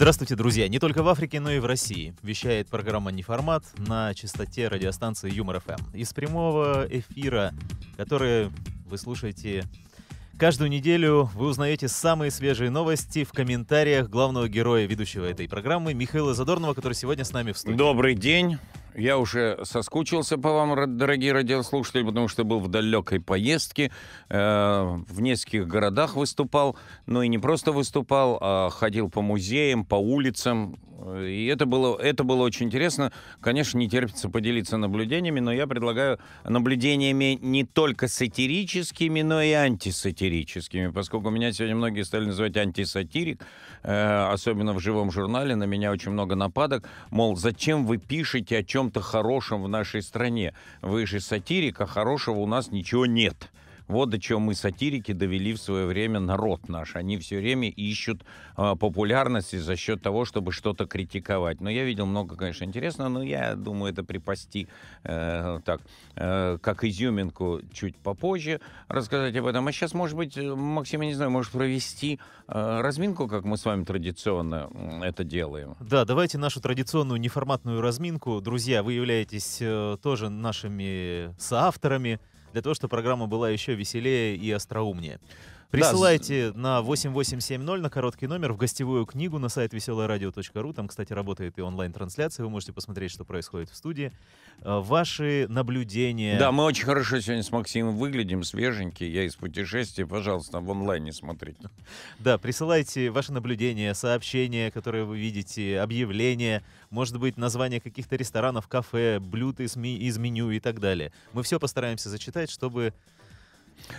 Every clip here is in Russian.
Здравствуйте, друзья! Не только в Африке, но и в России. Вещает программа «Неформат» на частоте радиостанции Юмор-ФМ. Из прямого эфира, который вы слушаете Каждую неделю вы узнаете самые свежие новости в комментариях главного героя ведущего этой программы Михаила Задорнова, который сегодня с нами в студии. Добрый день. Я уже соскучился по вам, дорогие радиослушатели, потому что был в далекой поездке, э, в нескольких городах выступал, но и не просто выступал, а ходил по музеям, по улицам, и это было, это было очень интересно. Конечно, не терпится поделиться наблюдениями, но я предлагаю наблюдениями не только сатирическими, но и антисатирическими. Поскольку меня сегодня многие стали называть антисатирик, э, особенно в живом журнале, на меня очень много нападок. Мол, зачем вы пишете о чем-то хорошем в нашей стране? Вы же сатирик, а хорошего у нас ничего нет. Вот до чего мы, сатирики, довели в свое время народ наш. Они все время ищут э, а, популярности за счет того, чтобы что-то критиковать. Но я видел много, конечно, интересного, но я думаю, это припасти э, так, э, как изюминку чуть попозже рассказать об этом. А сейчас, может быть, э, Максим, я не знаю, может провести э, разминку, как мы с вами традиционно это делаем. Да, давайте нашу традиционную неформатную разминку. Друзья, вы являетесь э, тоже нашими соавторами для того, чтобы программа была еще веселее и остроумнее. Присылайте да. на 8870 на короткий номер в гостевую книгу на сайт веселорадио.ру. Там, кстати, работает и онлайн-трансляция. Вы можете посмотреть, что происходит в студии. Э, ваши наблюдения. Да, мы очень хорошо сегодня с Максимом выглядим, свеженькие. Я из путешествия. Пожалуйста, в онлайне смотрите. Да, присылайте ваши наблюдения, сообщения, которые вы видите, объявления, может быть, название каких-то ресторанов, кафе, блюд из, ми- из меню и так далее. Мы все постараемся зачитать, чтобы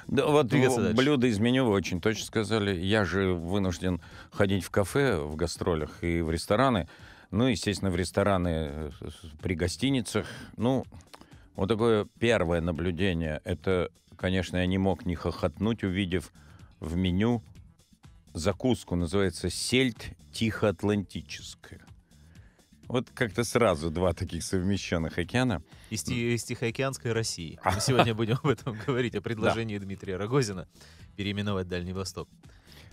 да, вот блюда из меню вы очень точно сказали. Я же вынужден ходить в кафе, в гастролях и в рестораны. Ну, естественно, в рестораны э, при гостиницах. Ну, вот такое первое наблюдение. Это, конечно, я не мог не хохотнуть, увидев в меню закуску. Называется сельдь тихоатлантическая. Вот как-то сразу два таких совмещенных океана. Из, из Тихоокеанской России. А. Мы сегодня будем об этом говорить, о предложении Дмитрия Рогозина переименовать Дальний Восток.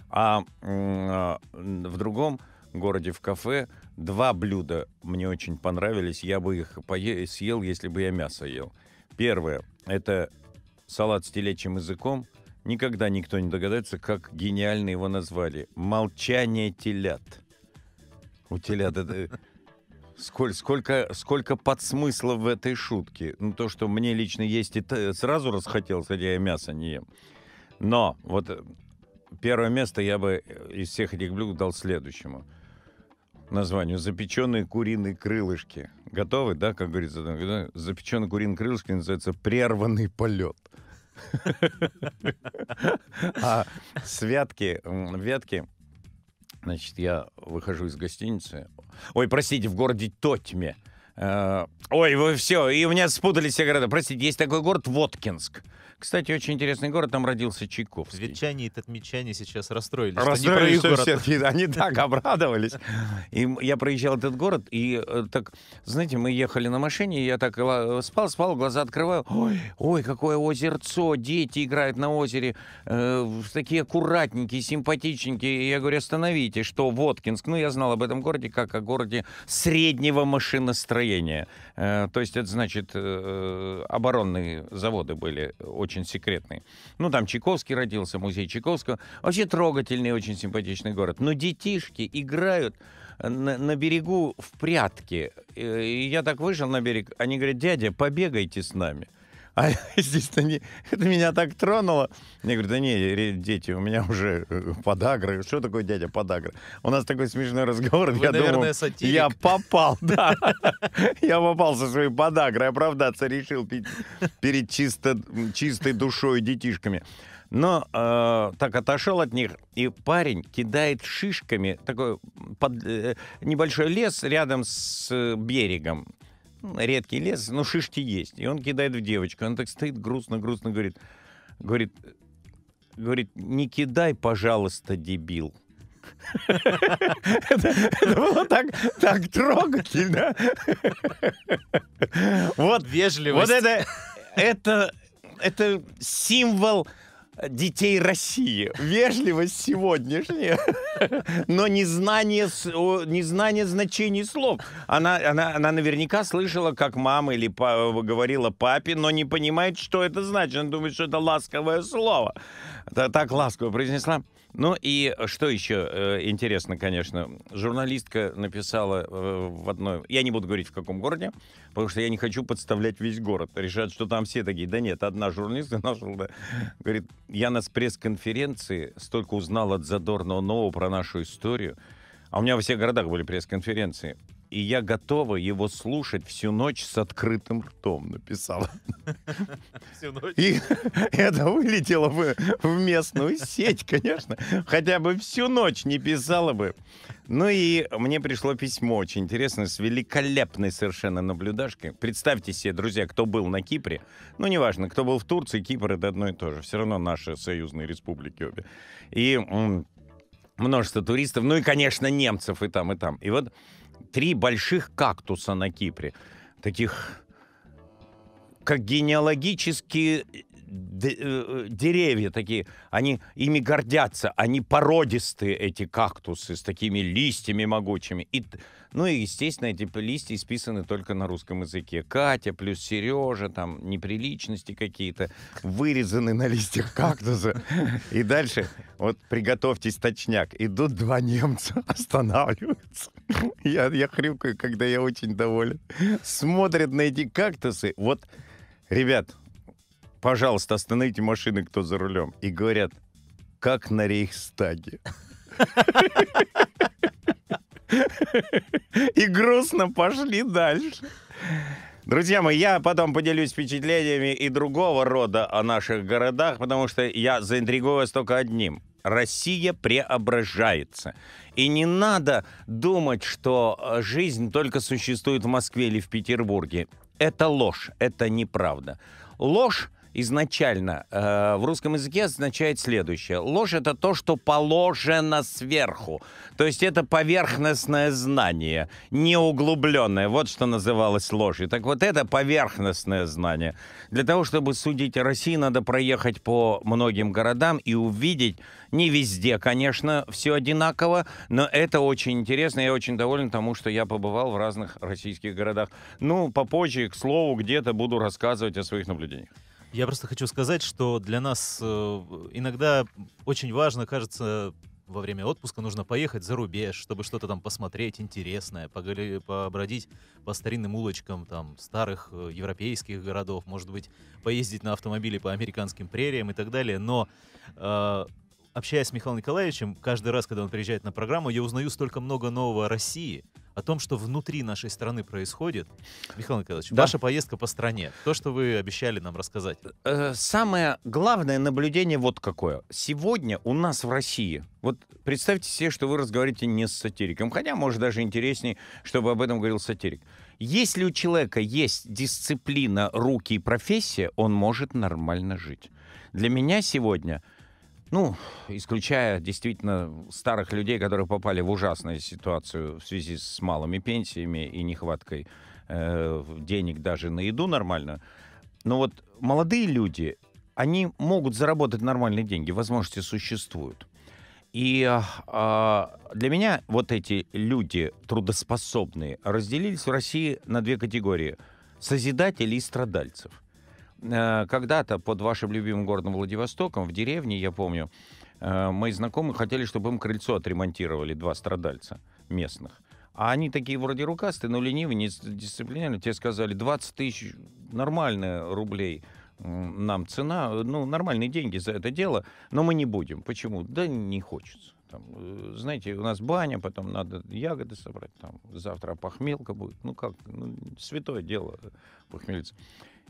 А, а в другом городе в кафе два блюда мне очень понравились. Я бы их съел, если бы я мясо ел. Первое — это салат с телячьим языком. Никогда никто не догадается, как гениально его назвали. «Молчание телят». У телят это... Сколь, сколько, сколько подсмысла в этой шутке. Ну, то, что мне лично есть и сразу расхотелось, хотя я мясо не ем. Но вот э, первое место я бы э, из всех этих блюд дал следующему названию. Запеченные куриные крылышки. Готовы, да, как говорится? Запеченные куриные крылышки называется «Прерванный полет». А святки, ветки Значит, я выхожу из гостиницы. Ой, простите, в городе Тотьме. Э, ой, вы все, и у меня спутались все города. Простите, есть такой город Воткинск. Кстати, очень интересный город, там родился Чайковский. Ветчане и татмичане сейчас расстроились. Расстроились, что, не что все, они так обрадовались. И я проезжал этот город, и э, так, знаете, мы ехали на машине, я так э, спал, спал, глаза открываю. Ой, ой какое озерцо, дети играют на озере, э, такие аккуратненькие, симпатичненькие. И я говорю, остановите, что Воткинск. Ну, я знал об этом городе как о городе среднего машиностроения. Э, то есть это значит, э, э оборонные заводы были очень очень секретный. Ну, там Чайковский родился, музей Чайковского. Вообще трогательный, очень симпатичный город. Но детишки играют э, на, на берегу в прятки. Э, и я так вышел на берег, они говорят, дядя, побегайте с нами. А здесь-то не... Это меня так тронуло. Мне говорят, да не, дети, у меня уже э, подагра. Что такое дядя подагра? У нас такой смешной разговор. Вы, я наверное, думал, сатирик. Я попал, да. Я попал со своей подагрой. Оправдаться решил перед чисто, чистой душой детишками. Но э, так отошел от них, и парень кидает шишками такой под, э, небольшой лес рядом с э, берегом редкий лес, но шишки есть. И он кидает в девочку. Она так стоит грустно-грустно, говорит, говорит, говорит, не кидай, пожалуйста, дебил. Это было так трогательно. Вот вежливость. Вот это, это это символ детей России. Вежливость сегодняшняя, но незнание, незнание значений слов. Она, она, она наверняка слышала, как мама или па говорила папе, но не понимает, что это значит. Она думает, что это ласковое слово. Так ласково произнесла. Ну и э, что еще э, интересно, конечно, журналистка написала э, в одной, я не буду говорить в каком городе, потому что я не хочу подставлять весь город, решать, что там все такие, да нет, одна журналистка нашла, да, говорит, я на пресс-конференции столько узнал от задорного нового про нашу историю, а у меня во всех городах были пресс-конференции, и я готова его слушать всю ночь с открытым ртом, написала. Всю ночь? И это вылетело бы в местную сеть, конечно. Хотя бы всю ночь не писала бы. Ну и мне пришло письмо очень интересное с великолепной совершенно наблюдашкой. Представьте себе, друзья, кто был на Кипре. Ну, неважно, кто был в Турции, Кипр — это одно и то же. Все равно наши союзные республики обе. И множество туристов, ну и, конечно, немцев и там, и там. И вот три больших кактуса на Кипре, таких как генеалогические Э, э, деревья такие, они ими гордятся, они породистые, эти кактусы, с такими листьями могучими. И, ну и, естественно, эти листья списаны только на русском языке. Катя плюс Сережа, там неприличности какие-то, вырезаны на листьях кактуса. И дальше, вот приготовьтесь точняк, идут два немца, останавливаются. Я, я хрюкаю, когда я очень доволен. Смотрят на эти кактусы. Вот, ребят, пожалуйста, остановите машины, кто за рулем. И говорят, как на Рейхстаге. И грустно пошли дальше. Друзья мои, я потом поделюсь впечатлениями и другого рода о наших городах, потому что я заинтриговываюсь только одним. Россия преображается. И не надо думать, что э, жизнь только существует в Москве или в Петербурге. Это ложь, это неправда. Ложь изначально э, в русском языке означает следующее. Ложь — это то, что положено сверху. То есть это поверхностное знание, неуглубленное. Вот что называлось ложью. Так вот это поверхностное знание. Для того, чтобы судить о России, надо проехать по многим городам и увидеть, не везде, конечно, все одинаково, но это очень интересно. Я очень доволен тому, что я побывал в разных российских городах. Ну, попозже, к слову, где-то буду рассказывать о своих наблюдениях. Я просто хочу сказать, что для нас э, иногда очень важно, кажется, во время отпуска нужно поехать за рубеж, чтобы что-то там посмотреть интересное, поголи, побродить по старинным улочкам там старых э, европейских городов, может быть, поездить на автомобиле по американским прериям и так далее. Но э, общаясь с Михаилом Николаевичем, каждый раз, когда он приезжает на программу, я узнаю столько много нового о России, о том, что внутри нашей страны происходит. Михаил Николаевич, да. ваша поездка по стране, то, что вы обещали нам рассказать. Э, самое главное наблюдение вот какое. Сегодня у нас в России, вот представьте себе, что вы разговариваете не с сатириком, хотя, может, даже интереснее, чтобы об этом говорил сатирик. Если у человека есть дисциплина, руки и профессия, он может нормально жить. Для меня сегодня – ну, исключая действительно старых людей, которые попали в ужасную ситуацию в связи с малыми пенсиями и нехваткой э, денег даже на еду нормально. Но вот молодые люди, они могут заработать нормальные деньги, возможности существуют. И э, для меня вот эти люди трудоспособные разделились в России на две категории – созидателей и страдальцев – Э, когда-то под вашим любимым городом Владивостоком, в деревне, я помню, э, мои знакомые хотели, чтобы им крыльцо отремонтировали, два страдальца местных. А они такие вроде рукастые, но ленивые, недисциплинированные. дисциплинированные. Тебе сказали 20 тысяч нормальные рублей нам цена, ну, нормальные деньги за это дело, но мы не будем. Почему? Да не хочется. Там, э, знаете, у нас баня, потом надо ягоды собрать, там, завтра похмелка будет. Ну как, ну, святое дело похмелиться.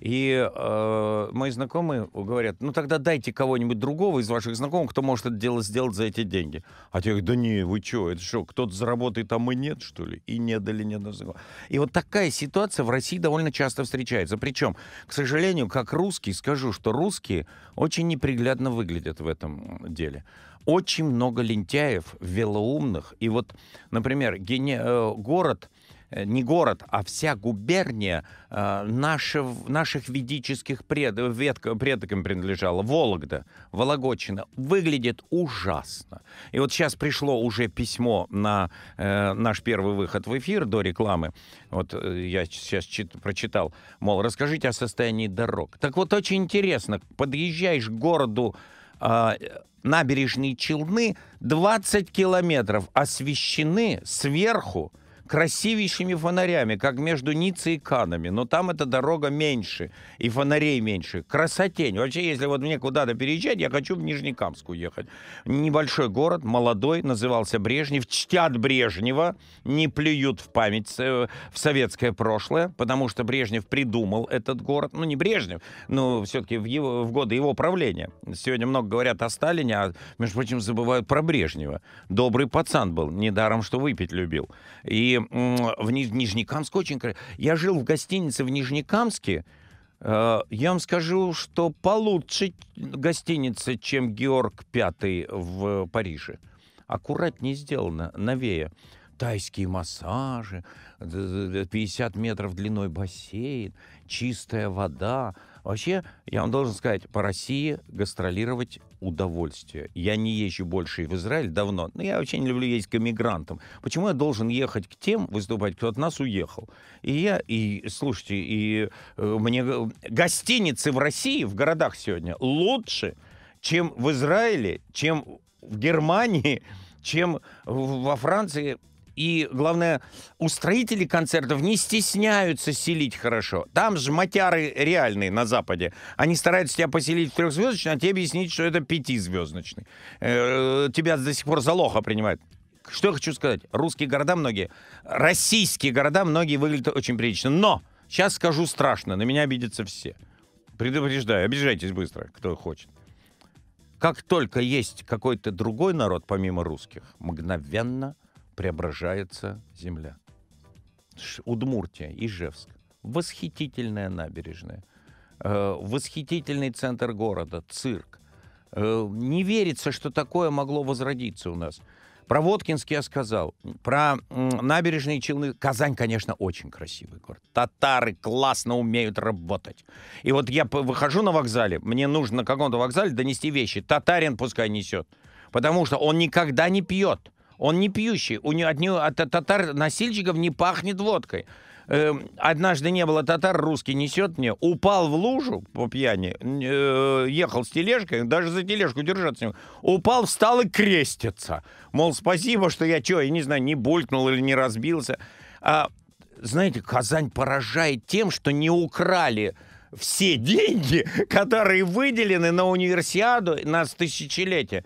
И э, мои знакомые говорят, ну тогда дайте кого-нибудь другого из ваших знакомых, кто может это дело сделать за эти деньги. А те говорят, да не, вы что, это что, кто-то заработает, а мы нет, что ли? И не дали ни одного И вот такая ситуация в России довольно часто встречается. Причем, к сожалению, как русский, скажу, что русские очень неприглядно выглядят в этом деле очень много лентяев, велоумных. И вот, например, гене... Э, город Э, не город, а вся губерния э, наших, наших ведических пред, ветка, предкам принадлежала. Вологда, Вологодчина. Выглядит ужасно. И вот сейчас пришло уже письмо на э, наш первый выход в эфир до рекламы. Вот э, я сейчас чит, прочитал. Мол, расскажите о состоянии дорог. Так вот, очень интересно. Подъезжаешь к городу э, а, набережные Челны, 20 километров освещены сверху красивейшими фонарями, как между Ниццей и Канами, но там эта дорога меньше, и фонарей меньше. Красотень. Вообще, если вот мне куда-то переезжать, я хочу в Нижнекамск уехать. Небольшой город, молодой, назывался Брежнев. Чтят Брежнева, не плюют в память э, в советское прошлое, потому что Брежнев придумал этот город. Ну, не Брежнев, но все-таки в, его, в годы его правления. Сегодня много говорят о Сталине, а, между прочим, забывают про Брежнева. Добрый пацан был, недаром, что выпить любил. И в Нижнекамск очень красиво. Я жил в гостинице в Нижнекамске, э, я вам скажу, что получше гостиница, чем Георг V в Париже. Аккуратнее сделано, новее. Тайские массажи, 50 метров длиной бассейн, чистая вода, Вообще, я вам должен сказать, по России гастролировать удовольствие. Я не езжу больше и в Израиль давно, но я очень люблю ездить к эмигрантам. Почему я должен ехать к тем выступать, кто от нас уехал? И я, и слушайте, и э, мне гостиницы в России, в городах сегодня лучше, чем в Израиле, чем в Германии, чем во Франции и, главное, устроители концертов не стесняются селить хорошо. Там же матеры реальные на Западе. Они стараются тебя поселить в трехзвездочный, а тебе объяснить, что это пятизвездочный. Э, тебя до сих пор за лоха принимают. Что я хочу сказать? Русские города многие, российские города многие выглядят очень прилично. Но сейчас скажу страшно, на меня обидятся все. Предупреждаю, обижайтесь быстро, кто хочет. Как только есть какой-то другой народ, помимо русских, мгновенно – преображается земля. Удмуртия, Ижевск. Восхитительная набережная. Э, восхитительный центр города, цирк. Э, не верится, что такое могло возродиться у нас. Про Воткинск я сказал. Про набережные Челны. Казань, конечно, очень красивый город. Татары классно умеют работать. И вот я выхожу на вокзале, мне нужно на каком-то вокзале донести вещи. Татарин пускай несет. Потому что он никогда не пьет. Он не пьющий. У него, от, него, от татар-носильщиков не пахнет водкой. Э, однажды не было татар, русский несет мне, упал в лужу по пьяни, э, ехал с тележкой, даже за тележку держаться не мог, упал, встал и крестится. Мол, спасибо, что я что, я не знаю, не булькнул или не разбился. А, знаете, Казань поражает тем, что не украли все деньги, которые выделены на универсиаду на тысячелетие.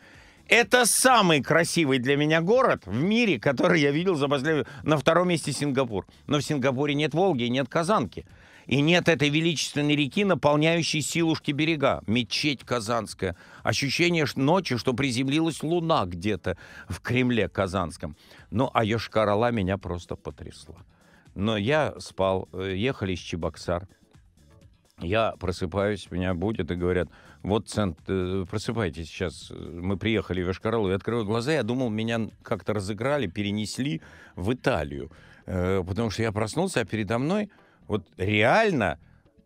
Это самый красивый для меня город в мире, который я видел за последние... На втором месте Сингапур. Но в Сингапуре нет Волги и нет Казанки. И нет этой величественной реки, наполняющей силушки берега. Мечеть Казанская. Ощущение ночи, что приземлилась луна где-то в Кремле Казанском. Ну, а Йошкар-Ола меня просто потрясла. Но я спал, э, ехали с Чебоксар. Я просыпаюсь, меня будет и говорят, вот, Сент, э, просыпайтесь сейчас. Мы приехали в Эшкаралу. Я открываю глаза, я думал, меня как-то разыграли, перенесли в Италию. Э, потому что я проснулся, а передо мной вот реально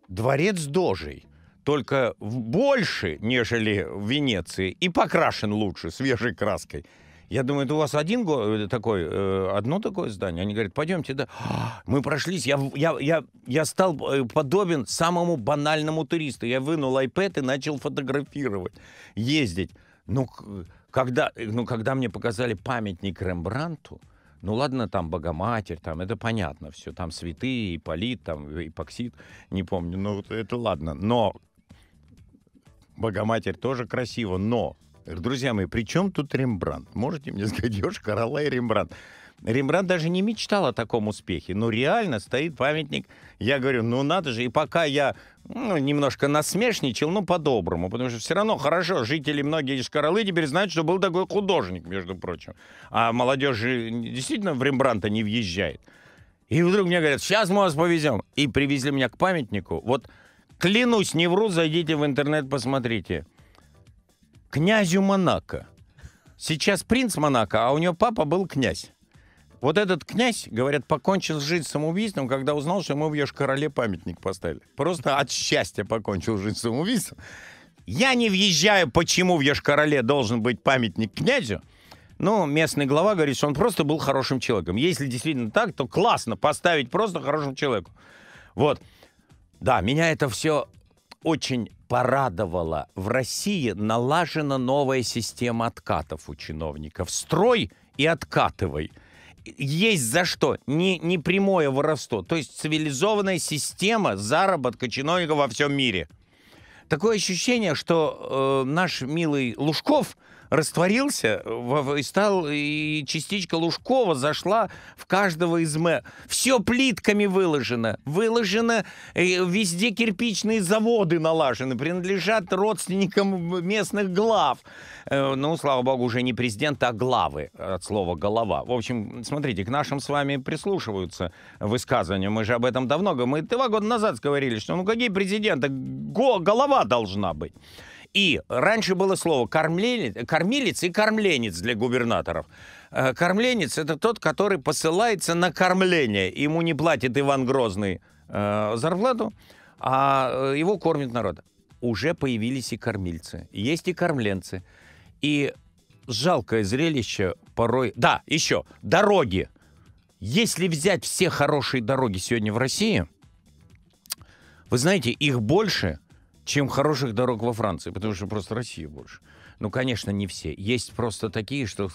дворец Дожей только больше, нежели в Венеции, и покрашен лучше, свежей краской. Я думаю, это у вас один э, такой, э, одно такое здание? Они говорят, пойдемте, да. Мы прошлись, я, я, я, я стал э, подобен самому банальному туристу. Я вынул iPad и начал фотографировать, ездить. Ну, когда, ну, когда мне показали памятник Рембранту, ну ладно, там Богоматерь, там это понятно все, там святые, Иполит, там Эпоксид, не помню, ну это ладно, но Богоматерь тоже красиво, но Друзья мои, при чем тут Рембрандт? Можете мне сказать, Ёж и Рембрандт? Рембрандт даже не мечтал о таком успехе. Но реально стоит памятник. Я говорю, ну, надо же. И пока я ну, немножко насмешничал, ну, по-доброму. Потому что все равно хорошо, жители многие из Королы теперь знают, что был такой художник, между прочим. А молодежь действительно в Рембранта не въезжает. И вдруг мне говорят, сейчас мы вас повезем. И привезли меня к памятнику. Вот, клянусь, не вру, зайдите в интернет, посмотрите князю Монако. Сейчас принц Монако, а у него папа был князь. Вот этот князь, говорят, покончил жизнь самоубийством, когда узнал, что ему в Ешкороле памятник поставили. Просто от счастья покончил жизнь самоубийством. Я не въезжаю, почему в Ешкороле должен быть памятник князю. Ну, местный глава говорит, что он просто был хорошим человеком. Если действительно так, то классно поставить просто хорошим человеку. Вот. Да, меня это все очень порадовало. В России налажена новая система откатов у чиновников. Строй и откатывай. Есть за что. Не, не прямое воровство. То есть цивилизованная система заработка чиновников во всем мире. Такое ощущение, что э, наш милый Лужков – растворился э, и стал, и частичка Лужкова зашла в каждого из мэ. Все плитками выложено. Выложено, везде кирпичные заводы налажены, принадлежат родственникам местных глав. Э, ну, слава богу, уже не президента, а главы, от слова «голова». В общем, смотрите, к нашим с вами прислушиваются высказывания. Мы же об этом давно говорим. Мы два года назад говорили, что ну какие президенты? Голова должна быть. И раньше было слово кормленец, кормилец и кормленец для губернаторов. Э, кормленец – это тот, который посылается на кормление. Ему не платит Иван Грозный э, зарплату, а э, его кормит народ. Уже появились и кормильцы, есть и кормленцы. И жалкое зрелище порой... Да, еще, дороги. Если взять все хорошие дороги сегодня в России, вы знаете, их больше – чем хороших дорог во Франции, потому что просто Россия больше. Ну, конечно, не все. Есть просто такие, что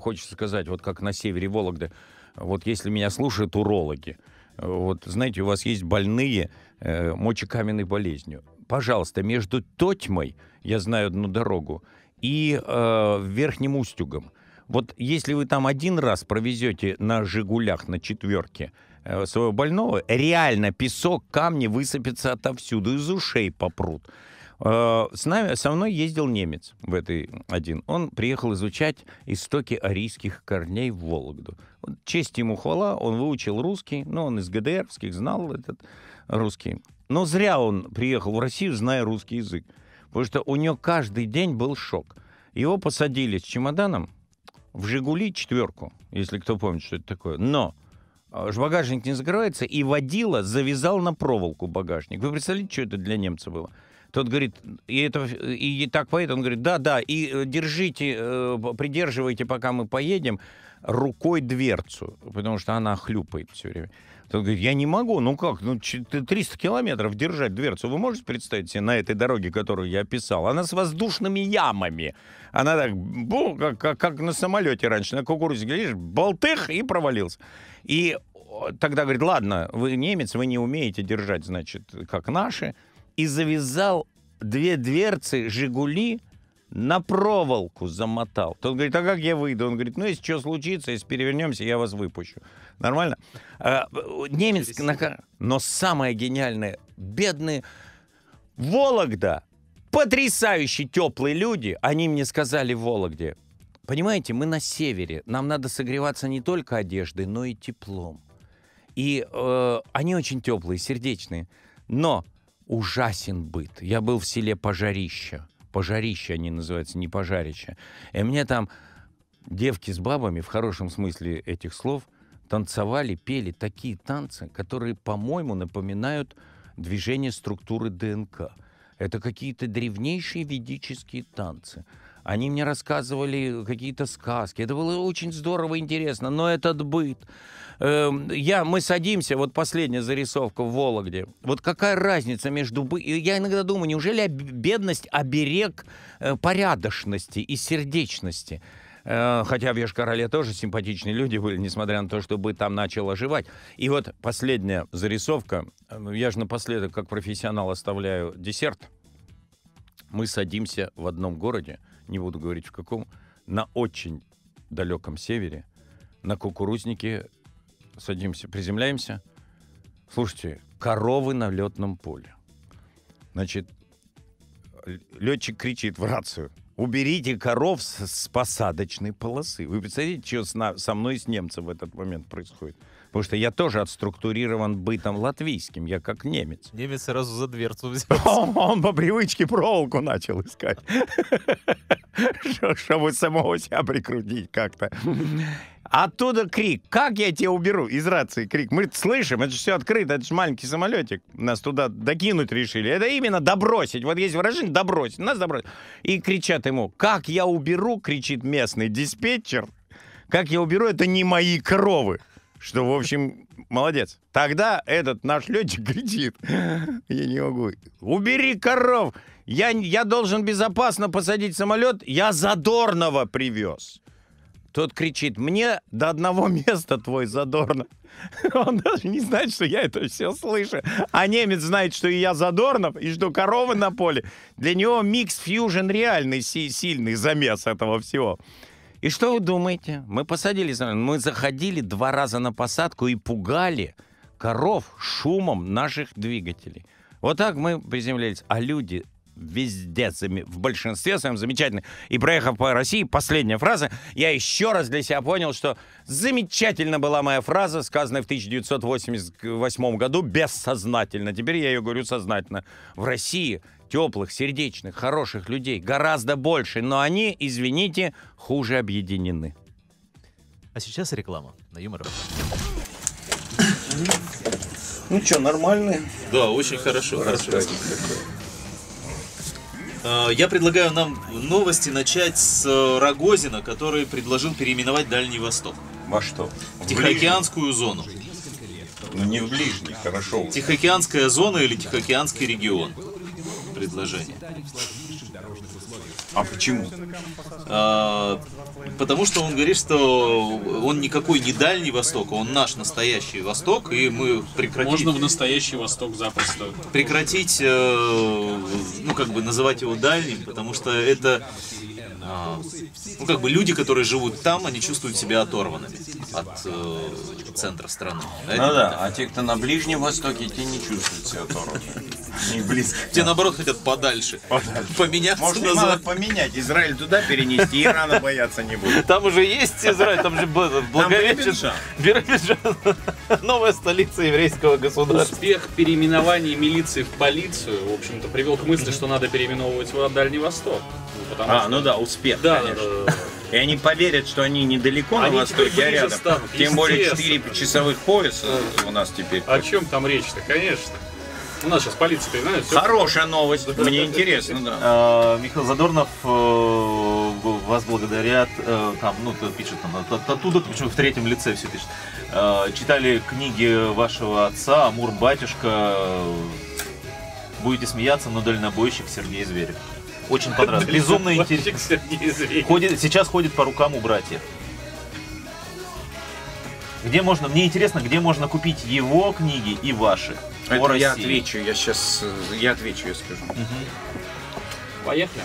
хочется сказать, вот как на севере Вологды, вот если меня слушают урологи, вот знаете, у вас есть больные э, мочекаменной болезнью. Пожалуйста, между Тотьмой, я знаю одну дорогу, и э, Верхним Устюгом. Вот если вы там один раз провезете на «Жигулях», на четверке, Э, своего больного, реально песок, камни высыпятся отовсюду, из ушей попрут. Э, с нами, со мной ездил немец в этой один. Он приехал изучать истоки арийских корней в Вологду. Честь ему хвала, он выучил русский, но ну, он из ГДРовских знал этот русский. Но зря он приехал в Россию, зная русский язык, потому что у него каждый день был шок. Его посадили с чемоданом в «Жигули» четверку, если кто помнит, что это такое. Но а, багажник не закрывается, и водила завязал на проволоку багажник. Вы представляете, что это для немца было? Тот говорит, и, это, и так поедет, он говорит, да-да, и э, держите, э, придерживайте, пока мы поедем, рукой дверцу, потому что она хлюпает все время. Тот говорит, я не могу, ну как, ну 300 километров держать дверцу, вы можете представить себе на этой дороге, которую я описал? Она с воздушными ямами. Она так, бу, как, как, как на самолете раньше, на кукурузе, глядишь, болтых и провалился. И тогда говорит, ладно, вы немец, вы не умеете держать, значит, как наши, и завязал две дверцы «Жигули» на проволоку замотал. Тот говорит, а как я выйду? Он говорит, ну, если что случится, если перевернемся, я вас выпущу. Нормально? А, немец... На... Но самое гениальное, бедные... Вологда! потрясающие теплые люди, они мне сказали в Вологде. Понимаете, мы на севере, нам надо согреваться не только одеждой, но и теплом. И э, они очень теплые, сердечные. Но ужасен быт. Я был в селе Пожарище. Пожарище они называются, не пожарище. И мне там девки с бабами, в хорошем смысле этих слов, танцевали, пели такие танцы, которые, по-моему, напоминают движение структуры ДНК. Это какие-то древнейшие ведические танцы – они мне рассказывали какие-то сказки. Это было очень здорово, интересно, но этот быт. Эм, я, мы садимся, вот последняя зарисовка в Вологде. Вот какая разница между... бы? Я иногда думаю, неужели бедность оберег э, порядочности и сердечности? Э, хотя в Ешкарале тоже симпатичные люди были, несмотря на то, что бы там начал оживать. И вот последняя зарисовка. Э, я же напоследок, как профессионал, оставляю десерт. Мы садимся в одном городе не буду говорить в каком, на очень далеком севере, на кукурузнике садимся, приземляемся. Слушайте, коровы на летном поле. Значит, летчик кричит в рацию. Уберите коров с, посадочной полосы. Вы представляете, что со мной и с немцем в этот момент происходит? Потому что я тоже отструктурирован бытом латвийским, я как немец. Немец сразу за дверцу взял. Он, он по привычке проволоку начал искать, чтобы самого себя прикрутить как-то. Оттуда крик. Как я тебя уберу? Из рации крик. Мы слышим, это же все открыто, это же маленький самолетик. Нас туда докинуть решили. Это именно добросить. Вот есть выражение добросить. Нас добросить. И кричат ему, как я уберу, кричит местный диспетчер. Как я уберу, это не мои коровы что, в общем, молодец. Тогда этот наш летчик кричит. Я не могу. Убери коров! Я, я должен безопасно посадить самолет. Я Задорного привез. Тот кричит, мне до одного места твой задорно. Он даже не знает, что я это все слышу. А немец знает, что и я задорнов, и что коровы на поле. Для него микс-фьюжн реальный си сильный замес этого всего. И что вы думаете? Мы посадили, мы заходили два раза на посадку и пугали коров шумом наших двигателей. Вот так мы приземлялись. А люди везде, в большинстве своем замечательны. И проехав по России, последняя фраза, я еще раз для себя понял, что замечательно была моя фраза, сказанная в 1988 году бессознательно. Теперь я ее говорю сознательно. В России теплых, сердечных, хороших людей гораздо больше, но они, извините, хуже объединены. А сейчас реклама на Юмор Ну что, нормальные Да, очень хорошо. Рассказ. хорошо. А, я предлагаю нам новости начать с э, Рогозина, который предложил переименовать Дальний Восток. Во что? В, Тихоокеанскую зону. Ну не в ближний, хорошо. Тихоокеанская зона или Тихоокеанский регион. Предложение. А почему? А, потому что он говорит, что он никакой не Дальний Восток, он наш настоящий Восток, и мы прекратить... Можно в настоящий Восток запросто. Прекратить, э, ну, как бы называть его Дальним, потому что это а. ну, как бы люди, которые живут там, они чувствуют себя оторванными от э, типа, центра страны. Да, ну да, а те, кто на Ближнем Востоке, те не чувствуют себя оторванными. Не близко. Те, наоборот, хотят подальше. подальше. Поменяться Может, назад. поменять. Израиль туда перенести, Ирана бояться не будет. Там уже есть Израиль, там же Благовещен. Биробиджан. Новая столица еврейского государства. Успех переименования милиции в полицию, в общем-то, привел к мысли, что надо переименовывать Дальний Восток. Потому а, что... ну да, успех, да, конечно. Да, да, да. И они поверят, что они недалеко они на востоке, а рядом. Станут, Тем более 4 часовых пояса у нас теперь. О чем там речь-то, конечно. У нас сейчас полиция, знаешь, все... Хорошая новость, мне интересно, да. А, Михаил Задорнов э, вас благодарят, э, там, ну, пишет там, оттуда, почему в третьем лице все пишет. Э, читали книги вашего отца, Амур, батюшка, будете смеяться, но дальнобойщик Сергей Зверев. Очень понравилось. Безумно интересно. сейчас ходит по рукам у братьев. Где можно, мне интересно, где можно купить его книги и ваши. Это я отвечу, я сейчас, э, я отвечу, я скажу. Угу. Поехали.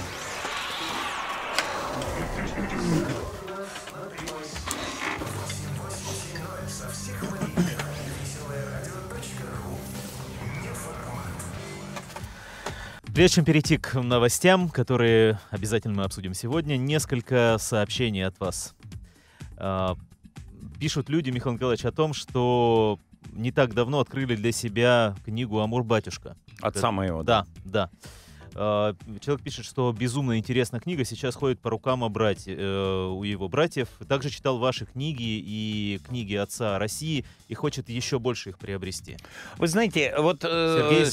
Прежде чем перейти к новостям, которые обязательно мы обсудим сегодня, несколько сообщений от вас. А, пишут люди, Михаил Николаевич, о том, что не так давно открыли для себя книгу «Амур-батюшка». От моего. Да, да. да. А, человек пишет, что безумно интересная книга, сейчас ходит по рукам брать, э, у его братьев. Также читал ваши книги и книги отца России и хочет еще больше их приобрести. Вы знаете, вот э,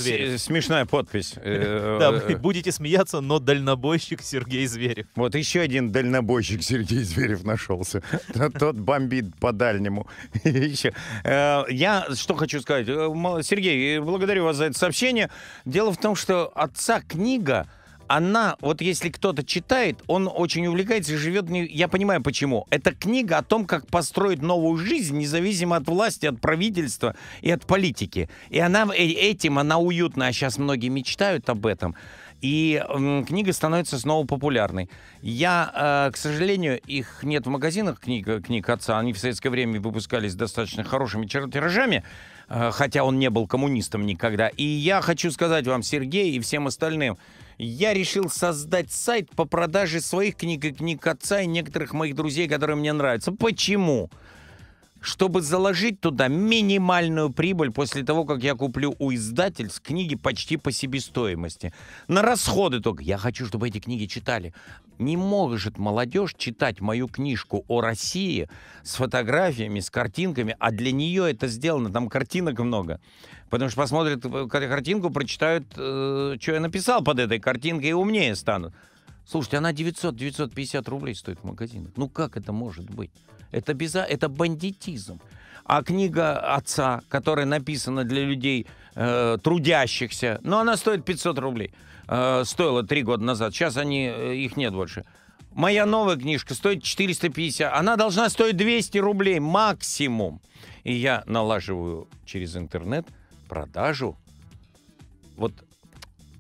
э, смешная подпись. Да, будете смеяться, но дальнобойщик Сергей Зверев. Вот еще один дальнобойщик Сергей Зверев нашелся. Тот бомбит по-дальнему. Я что хочу сказать. Сергей, благодарю вас за это сообщение. Дело в том, что отца книги книга, она, вот если кто-то читает, он очень увлекается и живет, я понимаю почему. Это книга о том, как построить новую жизнь, независимо от власти, от правительства и от политики. И она э, этим, она уютна, а сейчас многие мечтают об этом. И м, книга становится снова популярной. Я, э, к сожалению, их нет в магазинах книг, книг отца. Они в советское время выпускались достаточно хорошими тиражами. Э, хотя он не был коммунистом никогда. И я хочу сказать вам, Сергей и всем остальным, я решил создать сайт по продаже своих книг и книг отца и некоторых моих друзей, которые мне нравятся. Почему? чтобы заложить туда минимальную прибыль после того, как я куплю у издательств книги почти по себестоимости. На расходы только. Я хочу, чтобы эти книги читали. Не может молодежь читать мою книжку о России с фотографиями, с картинками, а для нее это сделано, там картинок много. Потому что посмотрят э, картинку, прочитают, э, что я написал под этой картинкой, и умнее станут. Слушайте, она 900-950 рублей стоит в магазинах. Ну как это может быть? Это, беза... это бандитизм. А книга отца, которая написана для людей э, трудящихся, но ну, она стоит 500 рублей. Э, стоила три года назад. Сейчас они, э, их нет больше. Моя новая книжка стоит 450. Она должна стоить 200 рублей максимум. И я налаживаю через интернет продажу вот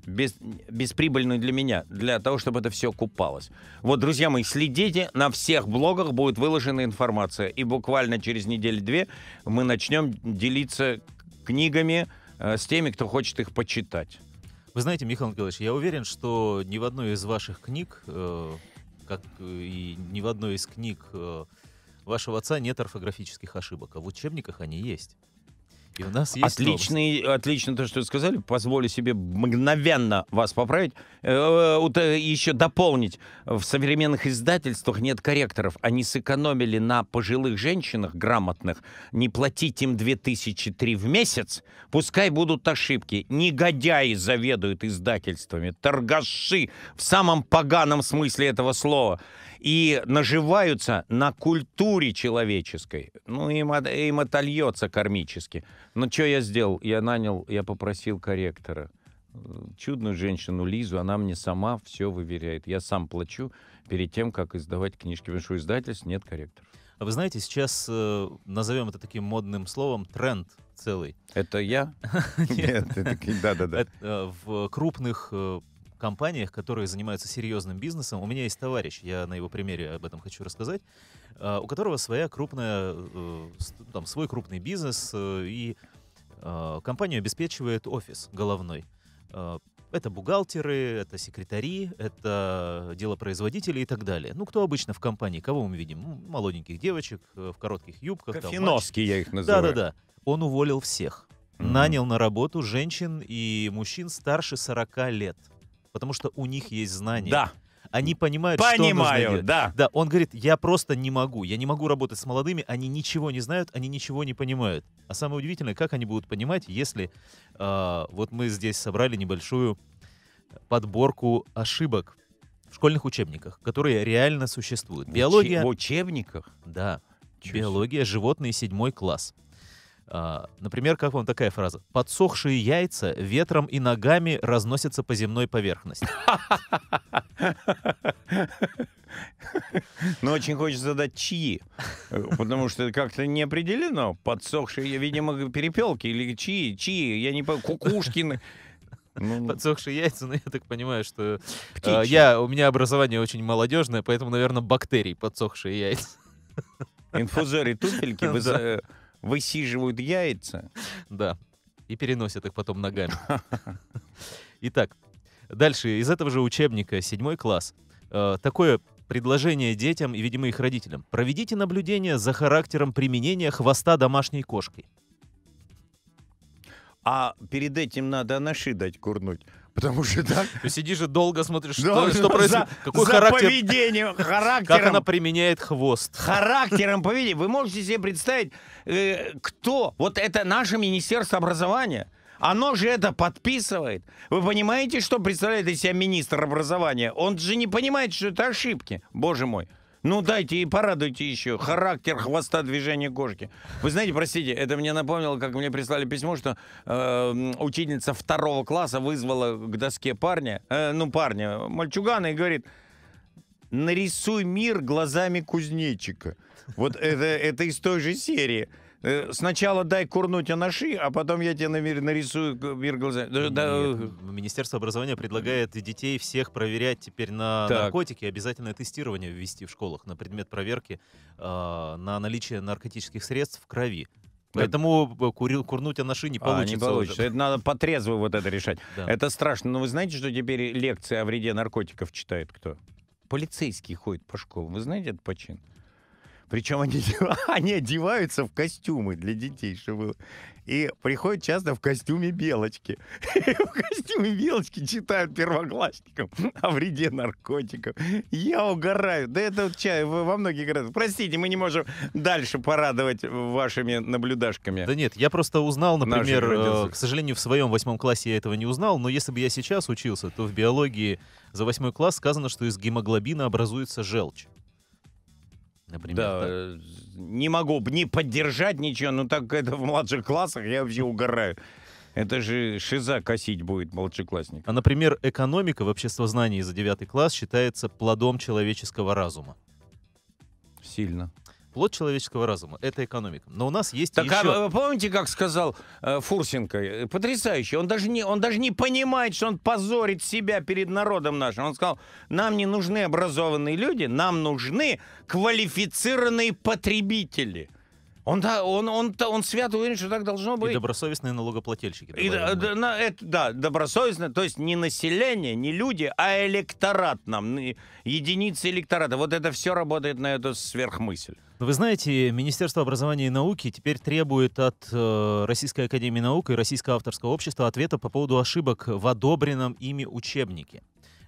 без, бесприбыльную для меня, для того, чтобы это все купалось. Вот, друзья мои, следите, на всех блогах будет выложена информация. И буквально через неделю-две мы начнем делиться книгами э, с теми, кто хочет их почитать. Вы знаете, Михаил Николаевич, я уверен, что ни в одной из ваших книг, э, как э, и ни в одной из книг э, вашего отца нет орфографических ошибок, а в учебниках они есть. И у нас есть Отличный, новость. Отлично то, что вы сказали. Позволю себе мгновенно вас поправить. Э, э, э, еще дополнить. В современных издательствах нет корректоров. Они сэкономили на пожилых женщинах грамотных. Не платить им 2003 в месяц. Пускай будут ошибки. Негодяи заведуют издательствами. Торгаши в самом поганом смысле этого слова и наживаются на культуре человеческой. Ну, им, им отольется кармически. Ну что я сделал? Я нанял, я попросил корректора. Чудную женщину Лизу, она мне сама все выверяет. Я сам плачу перед тем, как издавать книжки. Потому что издательств нет корректора. А вы знаете, сейчас э, назовем это таким модным словом тренд целый. Это я? Нет, да-да-да. Э, в крупных э, компаниях, которые занимаются серьезным бизнесом. У меня есть товарищ, я на его примере об этом хочу рассказать, э, у которого своя крупная, э, там, свой крупный бизнес, э, и компанию обеспечивает офис головной. Это бухгалтеры, это секретари, это делопроизводители и так далее. Ну, кто обычно в компании? Кого мы видим? Молоденьких девочек в коротких юбках. Кофеноски там, я их называю. Да-да-да. Он уволил всех. Mm-hmm. Нанял на работу женщин и мужчин старше 40 лет потому что у них есть знания. Да. Они понимают, Понимаю, что нужно да. Да, он говорит, я просто не могу, я не могу работать с молодыми, они ничего не знают, они ничего не понимают. А самое удивительное, как они будут понимать, если э, вот мы здесь собрали небольшую подборку ошибок в школьных учебниках, которые реально существуют. Биология. В учебниках? Да. Чуть. Биология, животные, седьмой класс. А, например, как вам такая фраза? Подсохшие яйца ветром и ногами разносятся по земной поверхности. Но ну, очень хочется задать чьи, потому что как-то не определено. Подсохшие, видимо, перепелки или чьи, чьи, я не понимаю, кукушкины. Ну, ну, Подсохшие яйца, но ну, я так понимаю, что э, я, у меня образование очень молодежное, поэтому, наверное, бактерий подсохшие яйца. Инфузорий туфельки высиживают яйца. Да, и переносят их потом ногами. Итак, дальше из этого же учебника, седьмой класс. Э, такое предложение детям и, видимо, их родителям. Проведите наблюдение за характером применения хвоста домашней кошкой. А перед этим надо анаши дать курнуть. Потому что так... Ты сидишь и долго смотришь, что, что происходит. За, Какой за характер... поведением, характером. Как она применяет хвост. Характером поведения. Вы можете себе представить, э, кто... Вот это наше Министерство образования. Оно же это подписывает. Вы понимаете, что представляет из себя министр образования? Он же не понимает, что это ошибки. Боже мой. Ну, дайте и порадуйте еще. Характер хвоста движения кошки. Вы знаете, простите, это мне напомнило, как мне прислали письмо, что э, учительница второго класса вызвала к доске парня, э, ну, парня, мальчугана, и говорит, нарисуй мир глазами кузнечика. Вот это, это из той же серии. Э, сначала дай курнуть анаши, а потом я тебе нарисую мир глазами. Да. Министерство образования предлагает детей всех проверять теперь на так. наркотики, обязательное тестирование ввести в школах на предмет проверки э, на наличие наркотических средств в крови. Поэтому э, курил, курнуть анаши а, не получится. А, не получится. Это надо по вот это решать. Да. Это страшно. Но вы знаете, что теперь лекции о вреде наркотиков читает кто? Полицейский ходит по школам. Вы знаете этот почин? Причем они, они одеваются в костюмы для детей, чтобы... И приходят часто в костюме белочки. в костюме белочки читают первоклассникам о вреде наркотиков. Я угораю. Да это чай во многих городах. Простите, мы не можем дальше порадовать вашими наблюдашками. Да нет, я просто узнал, например, э, к сожалению, в своем восьмом классе я этого не узнал, но если бы я сейчас учился, то в биологии за восьмой класс сказано, что из гемоглобина образуется желчь. Например, да, э, не могу не поддержать ничего, но ну, так это в младших классах я вообще угораю. Это же шиза косить будет младшеклассник. А, например, экономика в обществознании за девятый класс считается плодом человеческого разума. Сильно плод человеческого разума. Это экономика. Но у нас есть так, еще... а, вы помните, как сказал э, Фурсенко? Э, потрясающе. Он даже, не, он даже не понимает, что он позорит себя перед народом нашим. Он сказал, нам не нужны образованные люди, нам нужны квалифицированные потребители. Он, да, он, он, он, он свято уверен, что так должно быть. И добросовестные налогоплательщики. И, да, на, это, да, добросовестные, то есть не население, не люди, а электорат нам, единицы электората. Вот это все работает на эту сверхмысль. Ну, вы знаете, Министерство образования и науки теперь требует от э, Российской академии наук и Российского авторского общества ответа по поводу ошибок в одобренном ими учебнике.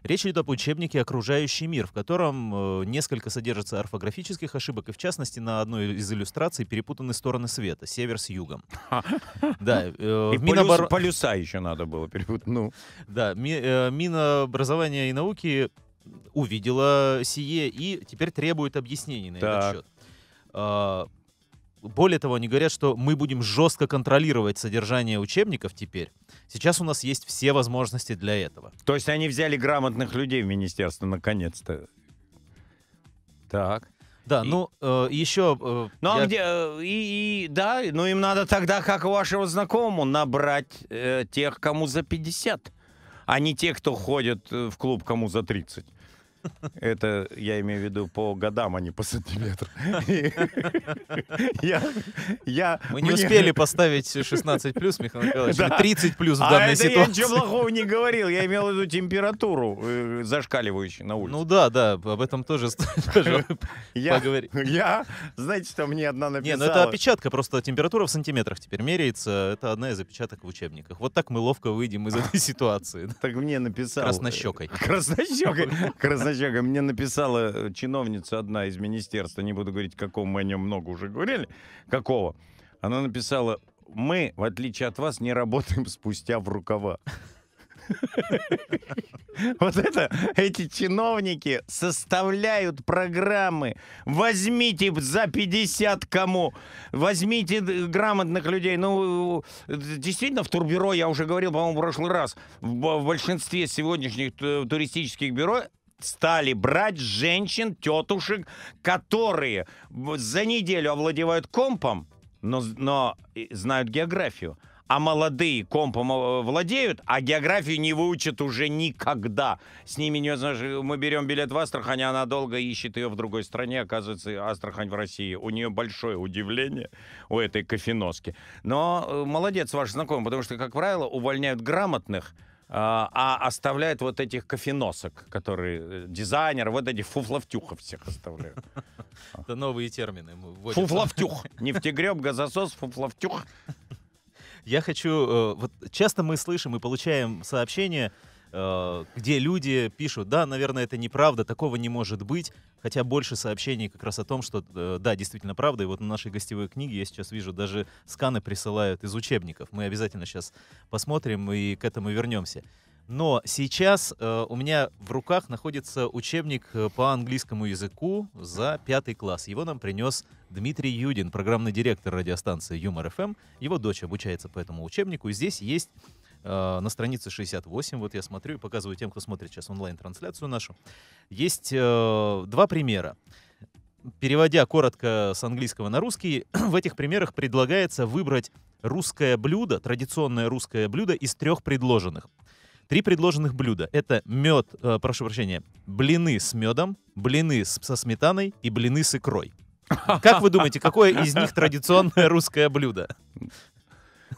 Речь идет об учебнике «Окружающий мир», в котором э, несколько содержится орфографических ошибок, и в частности на одной из иллюстраций перепутаны стороны света, север с югом. Да, э, и Минобор... полюса еще надо было перепутать. Ну. Да, ми, э, Минобразования и науки увидела сие и теперь требует объяснений на так. этот счет. А, более того, они говорят, что мы будем жестко контролировать содержание учебников теперь. Сейчас у нас есть все возможности для этого. То есть они взяли грамотных людей в министерство наконец-то. Так. Да, и... ну э, еще. Э, ну а я... а где? Э, и, и да, ну им надо тогда, как вашего знакомого, набрать э, тех, кому за 50, а не тех, кто ходит э, в клуб, кому за 30. Это я имею в виду по годам, а не по сантиметру. Мы не успели поставить 16 плюс, Михаил Николаевич, 30 плюс в а данной ситуации. А это я ничего плохого не говорил, я имел в виду температуру э, зашкаливающую на улице. Ну да, да, об этом тоже стоит поговорить. Я, знаете, что мне одна написала? Не, ну это опечатка, просто температура в сантиметрах теперь меряется, это одна из опечаток в учебниках. Вот так мы ловко выйдем из этой ситуации. Так мне написал. Э, Краснощекой. Краснощекой. Краснощекой зачем? Мне написала э, чиновница одна из министерства, не буду говорить, какого мы о нем много уже говорили, какого. Она написала, мы, в отличие от вас, не работаем спустя в рукава. Вот это, эти чиновники составляют программы. Возьмите за 50 кому, возьмите грамотных людей. Ну, э, э, действительно, в турбюро, я уже говорил, по-моему, в прошлый раз, в большинстве сегодняшних туристических бюро стали брать женщин, тетушек, которые за неделю овладевают компом, но, но знают географию. А молодые компом э, владеют, а географию не выучат уже никогда. С ними не знаешь, мы берем билет в Астрахань, она долго ищет ее в другой стране. Оказывается, Астрахань в России. У нее большое удивление у этой кофеноски. Но э, молодец ваш знакомый, потому что, как правило, увольняют грамотных, а, а оставляет вот этих кофеносок, которые э, дизайнер, вот этих фуфловтюхов всех оставляют. Это новые термины. Фуфловтюх. Нефтегреб, газосос, фуфловтюх. Я хочу... Э, вот часто мы слышим и получаем сообщения, э, где люди пишут, да, наверное, это неправда, такого не может быть, Хотя больше сообщений как раз о том, что э, да, действительно правда. И вот на нашей гостевой книге я сейчас вижу, даже сканы присылают из учебников. Мы обязательно сейчас посмотрим и к этому вернемся. Но сейчас э, у меня в руках находится учебник э, по английскому языку за пятый класс. Его нам принес Дмитрий Юдин, программный директор радиостанции Юмор ФМ. Его дочь обучается по этому учебнику. И Здесь есть Э, на странице 68, вот я смотрю и показываю тем, кто смотрит сейчас онлайн-трансляцию нашу, есть э, два примера. Переводя коротко с английского на русский, в этих примерах предлагается выбрать русское блюдо, традиционное русское блюдо из трех предложенных. Три предложенных блюда. Это мед, э, прошу прощения, блины с медом, блины с, со сметаной и блины с икрой. Как вы думаете, какое из них традиционное русское блюдо?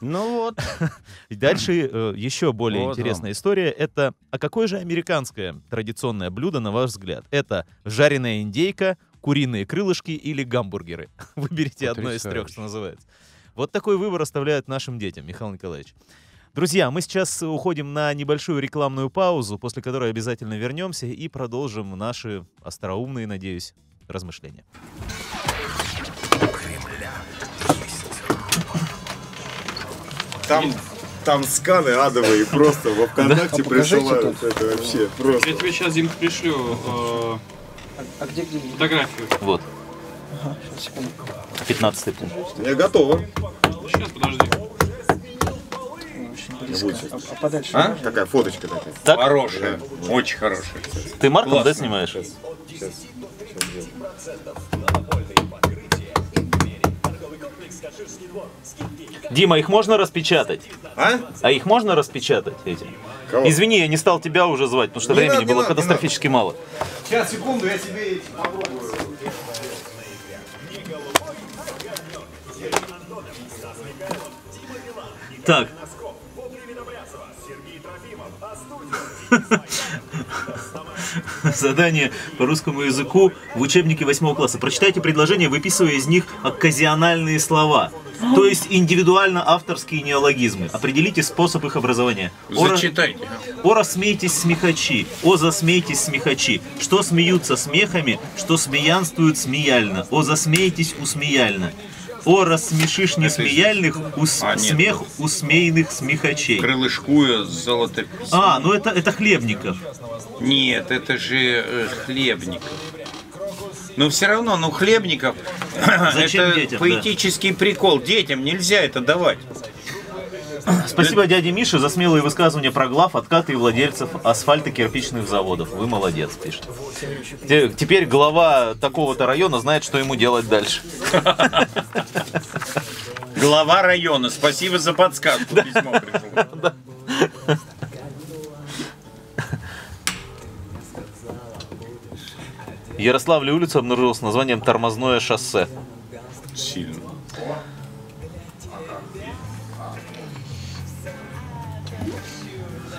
Ну вот. дальше э, еще более интересная история. Это, а какое же американское традиционное блюдо, на ваш взгляд? Это жареная индейка, куриные крылышки или гамбургеры? Выберите одно из трех, что называется. Вот такой выбор оставляют нашим детям, Михаил Николаевич. Друзья, мы сейчас уходим на небольшую рекламную паузу, после которой обязательно вернемся и продолжим наши остроумные, надеюсь, размышления. Там, там сканы адовые просто во ВКонтакте а присылают. Это вообще просто. Я тебе сейчас, им пришлю э, а Фотографию. Вот. Ага, сейчас, секунду. 15 этаж. Я готова. Сейчас, подожди. Ну, а, а подальше. А? Такая фоточка такая. Так? Хорошая. Да. Очень хорошая. Ты Марком, да, снимаешь? Сейчас. Сейчас. Сейчас. Дима, их можно распечатать? А? А их можно распечатать эти? Кого? Извини, я не стал тебя уже звать, потому что не времени надо, было надо, катастрофически надо. мало. Сейчас, секунду, я тебе эти попробую. Так. задание по русскому языку в учебнике 8 класса. Прочитайте предложения, выписывая из них оказиональные слова. То есть индивидуально авторские неологизмы. Определите способ их образования. О, Зачитайте. О, смейтесь смехачи. О засмейтесь смехачи. Что смеются смехами, что смеянствуют смеяльно. О засмейтесь усмеяльно. О, рассмешишь несмеяльных, ус, а, нет. смех усмеянных смехачей. Крылышкую золото. А, ну это, это Хлебников. Нет, это же э, Хлебников. Но все равно, ну Хлебников, Зачем это детям, поэтический да? прикол. Детям нельзя это давать. Спасибо дяде Мише за смелые высказывания про глав, откаты и владельцев асфальтокирпичных заводов. Вы молодец, пишет. Теперь глава такого-то района знает, что ему делать дальше. Глава района, спасибо за подсказку. Письмо Ярославле улица обнаружилась с названием «Тормозное шоссе». Сильно.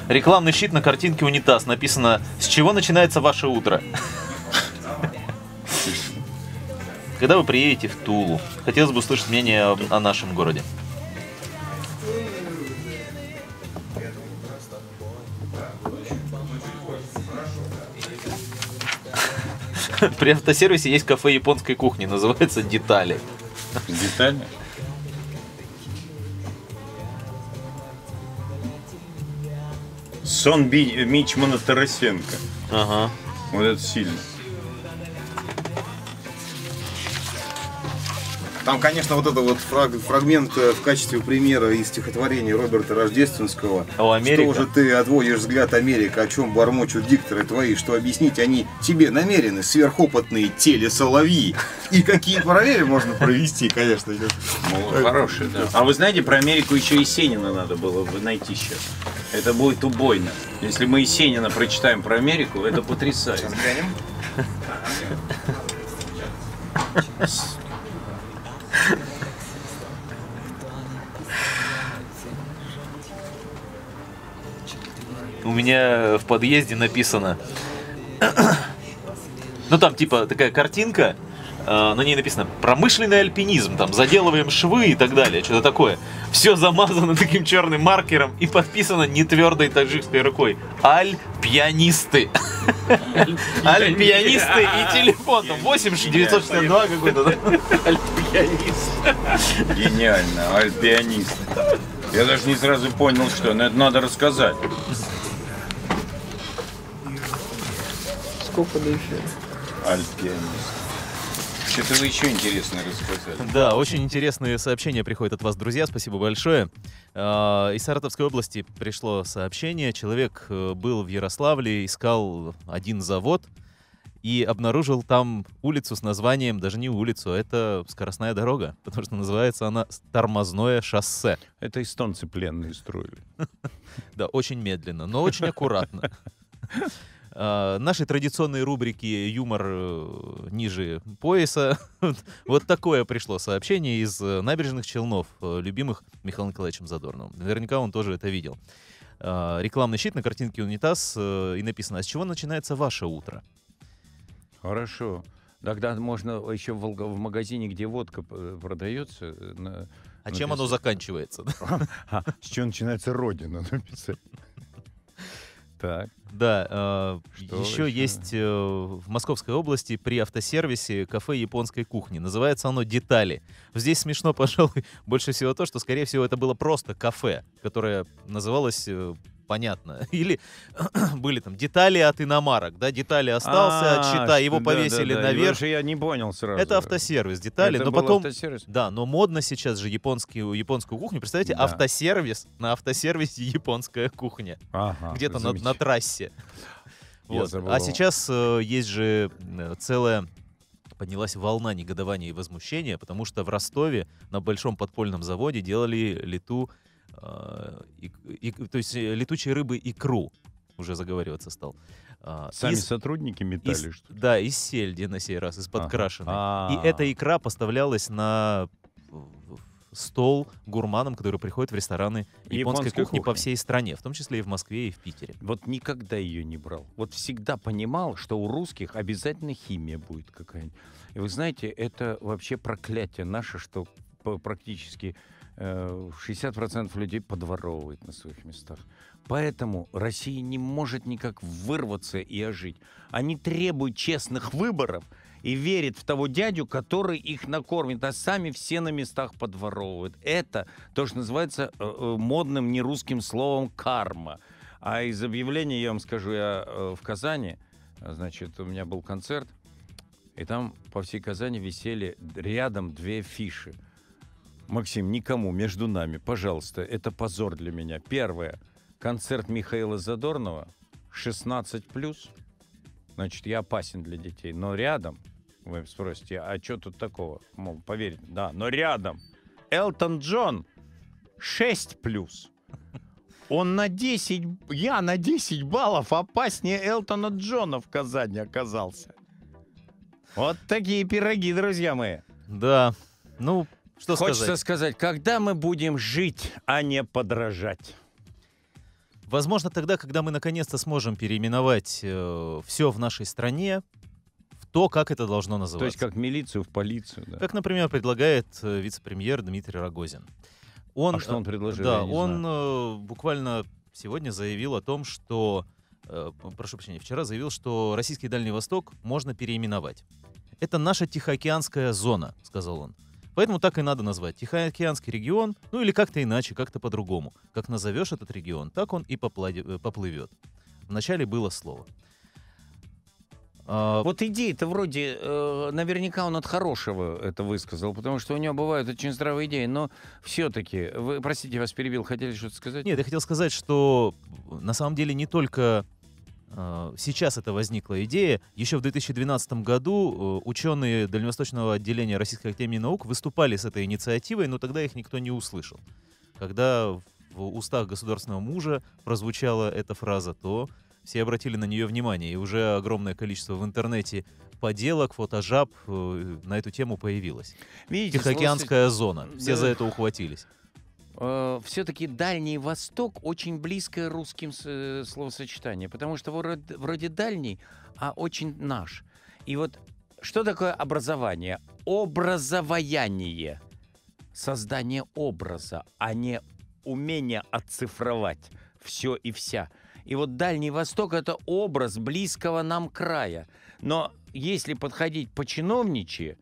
Рекламный щит на картинке унитаз. Написано «С чего начинается ваше утро?» Когда вы приедете в Тулу? Хотелось бы услышать мнение о, нашем городе. При автосервисе есть кафе японской кухни, называется «Детали». Детали? Сон Би... Мич Монотарасенко. Ага. Вот это сильно. Там, конечно, вот это вот фраг, фрагмент э, в качестве примера из стихотворения Роберта Рождественского. О, Америка. Что же ты отводишь взгляд Америка, о чем бормочут дикторы твои, что объяснить они тебе намерены, сверхопытные телесоловьи. И какие параллели можно провести, конечно. Хорошие, да. А вы знаете, про Америку еще и надо было бы найти сейчас. Это будет убойно. Если мы Есенина прочитаем про Америку, это потрясающе. Сейчас глянем. у меня в подъезде написано... Ну там типа такая картинка, э, на ней написано «Промышленный альпинизм», там «Заделываем швы» и так далее, что-то такое. Все замазано таким черным маркером и подписано не твердой таджикской рукой «Аль-пианисты». «Аль-пианисты» и телефон, там 8962 какой-то. «Аль-пианист». Гениально, «Аль-пианисты». Я даже не сразу понял, что, но это надо рассказать. сколько до эфира? Альпианист. Что-то вы еще интересное рассказали. Да, очень интересные сообщения приходят от вас, друзья. Спасибо большое. А, из Саратовской области пришло сообщение. Человек э, был в Ярославле, искал один завод и обнаружил там улицу с названием, даже не улицу, а это скоростная дорога, потому что называется она «Тормозное шоссе». Это эстонцы пленные строили. Да, очень медленно, но очень аккуратно. Э, наши традиционные рубрики «Юмор э, ниже пояса». вот такое пришло сообщение из э, набережных Челнов, э, любимых Михаилом Николаевичем Задорновым. Наверняка он тоже это видел. А, рекламный щит на картинке «Унитаз» и написано «А с чего начинается ваше утро?» Хорошо. Тогда можно еще в, в магазине, где водка продается. На, а написать. чем оно заканчивается? А, с чего начинается родина написать? Так. Да, э, а, еще, еще есть э, в Московской области при автосервисе кафе японской кухни. Называется оно «Детали». Здесь смешно, пожалуй, больше всего то, что, скорее всего, это было просто кафе, которое называлось э, понятно. Или были там детали от иномарок, да, детали остался, отчита. А, его повесили наверх. я не понял сразу. Это автосервис, детали, но потом... Да, но модно сейчас же японские, японскую кухню. Представляете, автосервис, на автосервисе японская кухня. Где-то на трассе. Вот. А сейчас э, есть же э, целая поднялась волна негодования и возмущения, потому что в Ростове на большом подпольном заводе делали лету Э, и, и, то есть э, летучие рыбы икру, уже заговариваться стал. А, Сами из, сотрудники метали, что ли? Да, из сельди на сей раз, из подкрашенной. А-а-а. И эта икра поставлялась на стол гурманам, которые приходят в рестораны японской, японской кухни, кухни по всей стране, в том числе и в Москве, и в Питере. Вот никогда ее не брал. Вот всегда понимал, что у русских обязательно химия будет какая-нибудь. И вы знаете, это вообще проклятие наше, что практически 60% э, людей подворовывает на своих местах. Поэтому Россия не может никак вырваться и ожить. Они требуют честных выборов и верят в того дядю, который их накормит, а сами все на местах подворовывают. Это то, что называется э, э, модным нерусским словом «карма». А из объявления, я вам скажу, я в Казани, значит, у меня был концерт, и там по всей Казани висели рядом две фиши – Максим, никому между нами, пожалуйста, это позор для меня. Первое. Концерт Михаила Задорнова 16 плюс. Значит, я опасен для детей. Но рядом, вы спросите, а что тут такого? Мол, поверить, да, но рядом. Элтон Джон 6 плюс. Он на 10, я на 10 баллов опаснее Элтона Джона в Казани оказался. Вот такие пироги, друзья мои. Да. Ну, что Хочется сказать? сказать, когда мы будем жить, а не подражать. Возможно, тогда, когда мы наконец-то сможем переименовать э, все в нашей стране в то, как это должно называться. То есть как милицию в полицию. Да. Как, например, предлагает э, вице-премьер Дмитрий Рогозин. Он, а что он э, предложил? Да, он э, буквально сегодня заявил о том, что, э, прошу прощения, вчера заявил, что российский Дальний Восток можно переименовать. Это наша Тихоокеанская зона, сказал он. Поэтому так и надо назвать. Тихоокеанский регион, ну или как-то иначе, как-то по-другому. Как назовешь этот регион, так он и э, поплывет. Вначале было слово. А... Вот идея, то вроде, э, наверняка он от хорошего это высказал, потому что у него бывают очень здравые идеи, но все-таки, вы, простите, вас перебил, хотели что-то сказать? Нет, я хотел сказать, что на самом деле не только а, сейчас это возникла идея. Еще в 2012 году э, ученые Дальневосточного отделения Российской Академии Наук выступали с этой инициативой, но тогда их никто не услышал. Когда в устах государственного мужа прозвучала эта фраза, то все обратили на нее внимание, и уже огромное количество в интернете поделок, фотожаб э, на эту тему появилось. Видите, Тихоокеанская слушайте, зона. Все да. за это ухватились э, все-таки Дальний Восток очень близко русским с, э, словосочетание, потому что вроде, вроде дальний, а очень наш. И вот что такое образование? Образование. Создание образа, а не умение отцифровать все и вся. И вот Дальний Восток – это образ близкого нам края. Но если подходить по чиновничьи,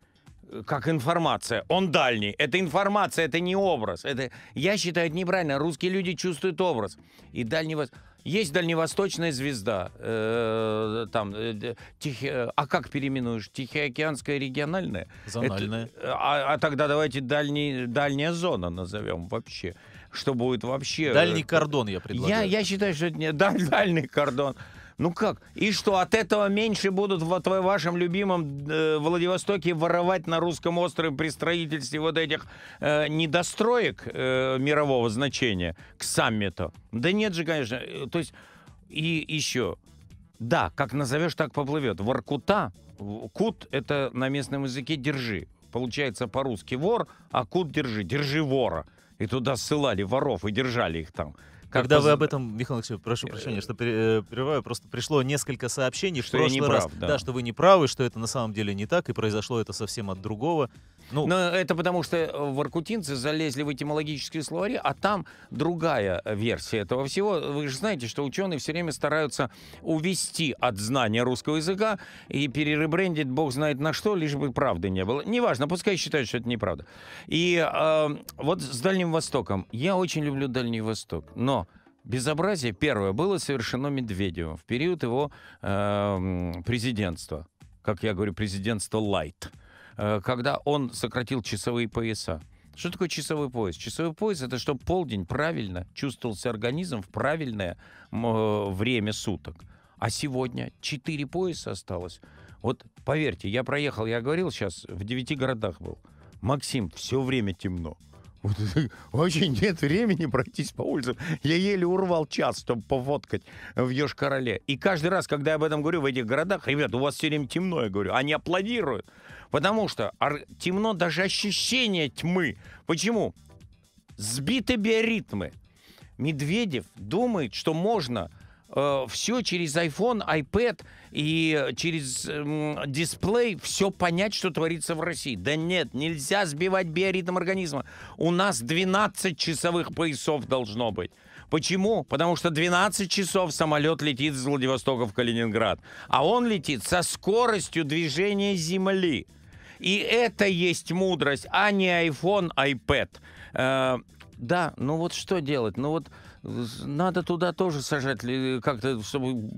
как информация. Он дальний. Это информация, это не образ. Это, я считаю, это неправильно. Русские люди чувствуют образ. И дальнего... Есть дальневосточная звезда, э, там, э, тихи, э, а как переименуешь? Тихоокеанская региональная? Зональная. Это, э, а, а тогда давайте дальний, дальняя зона назовем вообще. Что будет вообще? Э, дальний кордон я предлагаю. Я, я считаю, что это не да, дальний кордон. Ну как? И что, от этого меньше будут в твоем вашем любимом э, Владивостоке воровать на русском острове при строительстве вот этих э, недостроек э, мирового значения к саммиту? Да нет же, конечно. Э, то есть, и еще, да, как назовешь, так поплывет. Воркута, кут — это на местном языке «держи». Получается по-русски «вор», а кут — «держи», «держи вора». И туда ссылали воров и держали их там. Когда вы об этом, Михаил Алексеевич, прошу э, прощения, что прерываю, э, просто пришло несколько сообщений что в прошлый я не раз. да. да, что вы не правы, что это на самом деле не так, и произошло это совсем от другого. Ну, Но это потому, что э, воркутинцы залезли в этимологические словари, а там другая версия этого всего. Вы же знаете, что ученые все время стараются увести от знания русского языка и переребрендить бог знает на что, лишь бы правды не было. Неважно, пускай считают, что это неправда. И э, вот с Дальним Востоком. Я очень люблю Дальний Восток, но Безобразие первое было совершено Медведевым в период его э, президентства. Как я говорю, президентство лайт. Э, когда он сократил часовые пояса. Что такое часовой пояс? Часовой пояс это чтобы полдень правильно чувствовался организм в правильное э, время суток. А сегодня 4 пояса осталось. Вот поверьте, я проехал, я говорил сейчас, в 9 городах был. Максим, все время темно. Вот, вообще нет времени пройтись по улицам. Я еле урвал час, чтобы пофоткать в Ёж-Короле. И каждый раз, когда я об этом говорю в этих городах, ребят, у вас все время темно, я говорю, они аплодируют. Потому что темно даже ощущение тьмы. Почему? Сбиты биоритмы. Медведев думает, что можно Э, все через iPhone, iPad и через э, дисплей все понять, что творится в России. Да нет, нельзя сбивать биоритм организма. У нас 12 часовых поясов должно быть. Почему? Потому что 12 часов самолет летит из Владивостока в Калининград, а он летит со скоростью движения Земли. И это есть мудрость, а не iPhone, iPad. Э, да, ну вот что делать? Ну вот надо туда тоже сажать, э, как-то, чтобы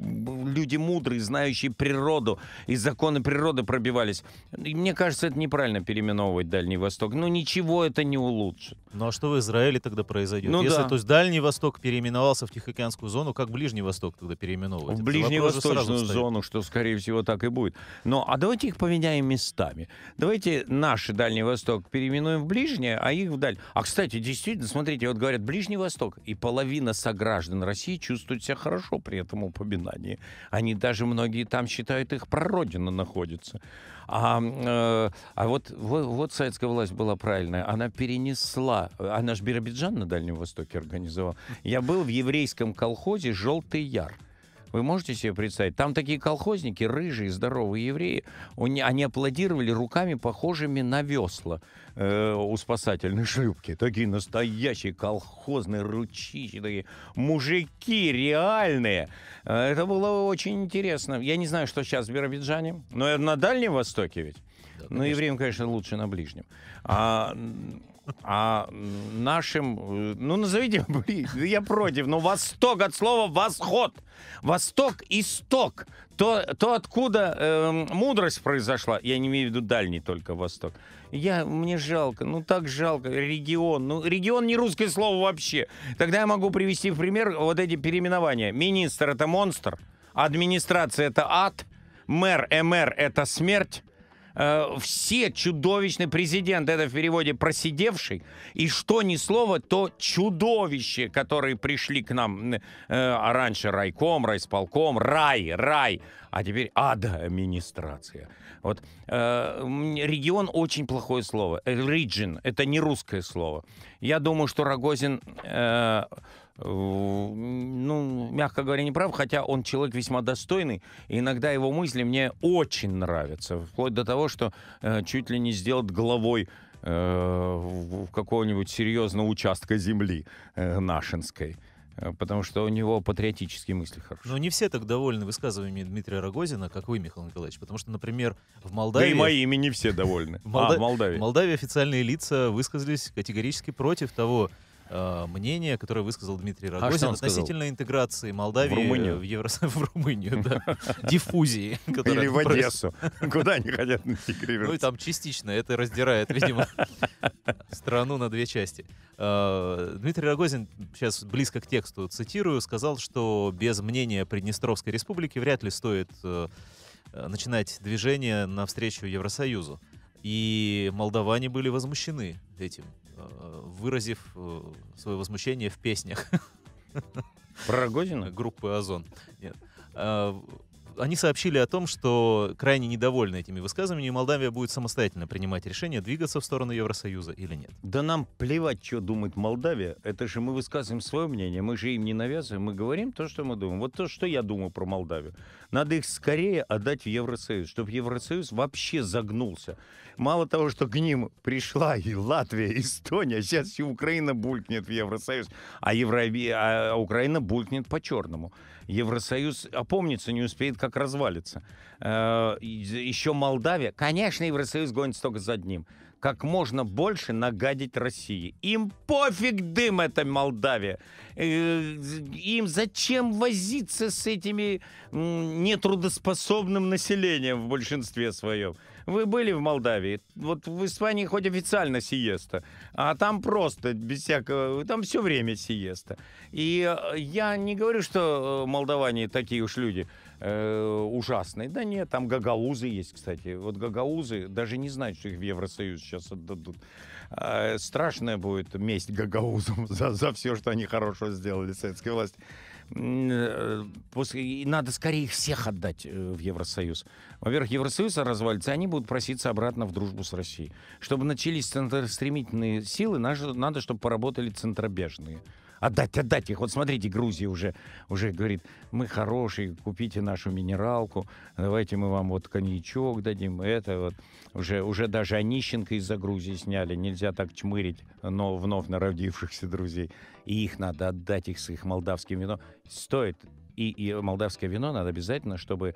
люди мудрые, знающие природу и законы природы пробивались. И мне кажется, это неправильно переименовывать Дальний Восток. Ну, ничего это не улучшит. Ну, а что в Израиле тогда произойдет? Ну, Если, да. то есть, Дальний Восток переименовался в Тихоокеанскую зону, как Ближний Восток тогда переименовывать? В Ближневосточную зону, что, скорее всего, так и будет. Но, ну, а давайте их поменяем местами. Давайте наш Дальний Восток переименуем в Ближнее а их в Даль. А, кстати, действительно, смотрите, вот говорят Ближний Восток, и половина половина сограждан России чувствуют себя хорошо при этом упоминании. Они даже многие там считают, их прародина находится. А, э, а вот, вот, вот советская власть была правильная. Она перенесла... Она же Биробиджан на Дальнем Востоке организовала. Я был в еврейском колхозе «Желтый яр». Вы можете себе представить? Там такие колхозники, рыжие, здоровые евреи, они аплодировали руками, похожими на весла э, у спасательной шлюпки. Такие настоящие колхозные ручищи, такие мужики реальные. Э, это было очень интересно. Я не знаю, что сейчас в Биробиджане, но на Дальнем Востоке ведь. Да, ну, конечно. но евреям, конечно, лучше на Ближнем. А а нашим, э, ну назовите, я против, но Восток от слова восход. Восток – исток. То, то откуда э, мудрость произошла, я не имею в виду дальний только Восток. Я, мне жалко, ну так жалко, регион. Ну, регион не русское слово вообще. Тогда я могу привести в пример вот эти переименования. Министр – это монстр, администрация – это ад, мэр – МР – это смерть, Э, все чудовищный президент, это в переводе просидевший, и что ни слово, то чудовище, которые пришли к нам э, а раньше райком, райсполком, рай, рай, а теперь ад-администрация. Вот э, регион очень плохое слово. Э, region — это не русское слово. Я думаю, что Рогозин... Э, ну, мягко говоря, не прав. хотя он человек весьма достойный, и иногда его мысли мне очень нравятся, вплоть до того, что э, чуть ли не сделать главой э, какого-нибудь серьезного участка земли э, нашинской. Э, потому что у него патриотические мысли хорошие. Но ну, не все так довольны высказываниями Дмитрия Рогозина, как вы, Михаил Николаевич. Потому что, например, в Молдавии... Да и моими не все довольны. А, в Молдавии официальные лица высказались категорически против того, Э, мнение, которое высказал Дмитрий а Рогозин а относительно сказал? интеграции Молдавии в Румынию, в, Евро... в Румынию, да, диффузии. Или в Одессу, куда они хотят интегрироваться. Ну и там частично, это раздирает, видимо, страну на две части. Э, Дмитрий Рогозин, сейчас близко к тексту цитирую, сказал, что без мнения Приднестровской республики вряд ли стоит э, начинать движение навстречу Евросоюзу. И молдаване были возмущены этим выразив э, свое возмущение в песнях. Про Рогозина? Группы Озон. Нет. А, они сообщили о том, что крайне недовольны этими высказываниями, Молдавия будет самостоятельно принимать решение, двигаться в сторону Евросоюза или нет. Да нам плевать, что думает Молдавия. Это же мы высказываем свое мнение, мы же им не навязываем, мы говорим то, что мы думаем. Вот то, что я думаю про Молдавию. Надо их скорее отдать в Евросоюз, чтобы Евросоюз вообще загнулся. Мало того, что к ним пришла и Латвия, и Эстония, сейчас и Украина булькнет в Евросоюз, а, Евро... а Украина булькнет по-черному. Евросоюз опомнится, не успеет, как развалится. Э, Еще Молдавия. Конечно, Евросоюз гонится только за одним. Как можно больше нагадить России. Им пофиг дым эта Молдавия. Э, им зачем возиться с этими нетрудоспособным населением в большинстве своем? Вы были в Молдавии? Вот в Испании хоть официально сиеста, а там просто без всякого... Там все время сиеста. И э, я не говорю, что э, молдаване такие уж люди э, ужасные. Да нет, там гагаузы есть, кстати. Вот гагаузы, даже не знают, что их в Евросоюз сейчас отдадут. А, э, страшная будет месть гагаузам за, за все, что они хорошего сделали советской власти. Э, после, и надо скорее их всех отдать э, в Евросоюз. Во-первых, Евросоюз развалится, и они будут проситься обратно в дружбу с Россией. Чтобы начались центростремительные силы, надо, надо чтобы поработали центробежные отдать, отдать их. Вот смотрите, Грузия уже, уже говорит, мы хорошие, купите нашу минералку, давайте мы вам вот коньячок дадим, это вот. Уже, уже даже Онищенко из-за Грузии сняли, нельзя так чмырить но вновь народившихся друзей. И их надо отдать, их с их молдавским вином. Стоит и, и молдавское вино надо обязательно, чтобы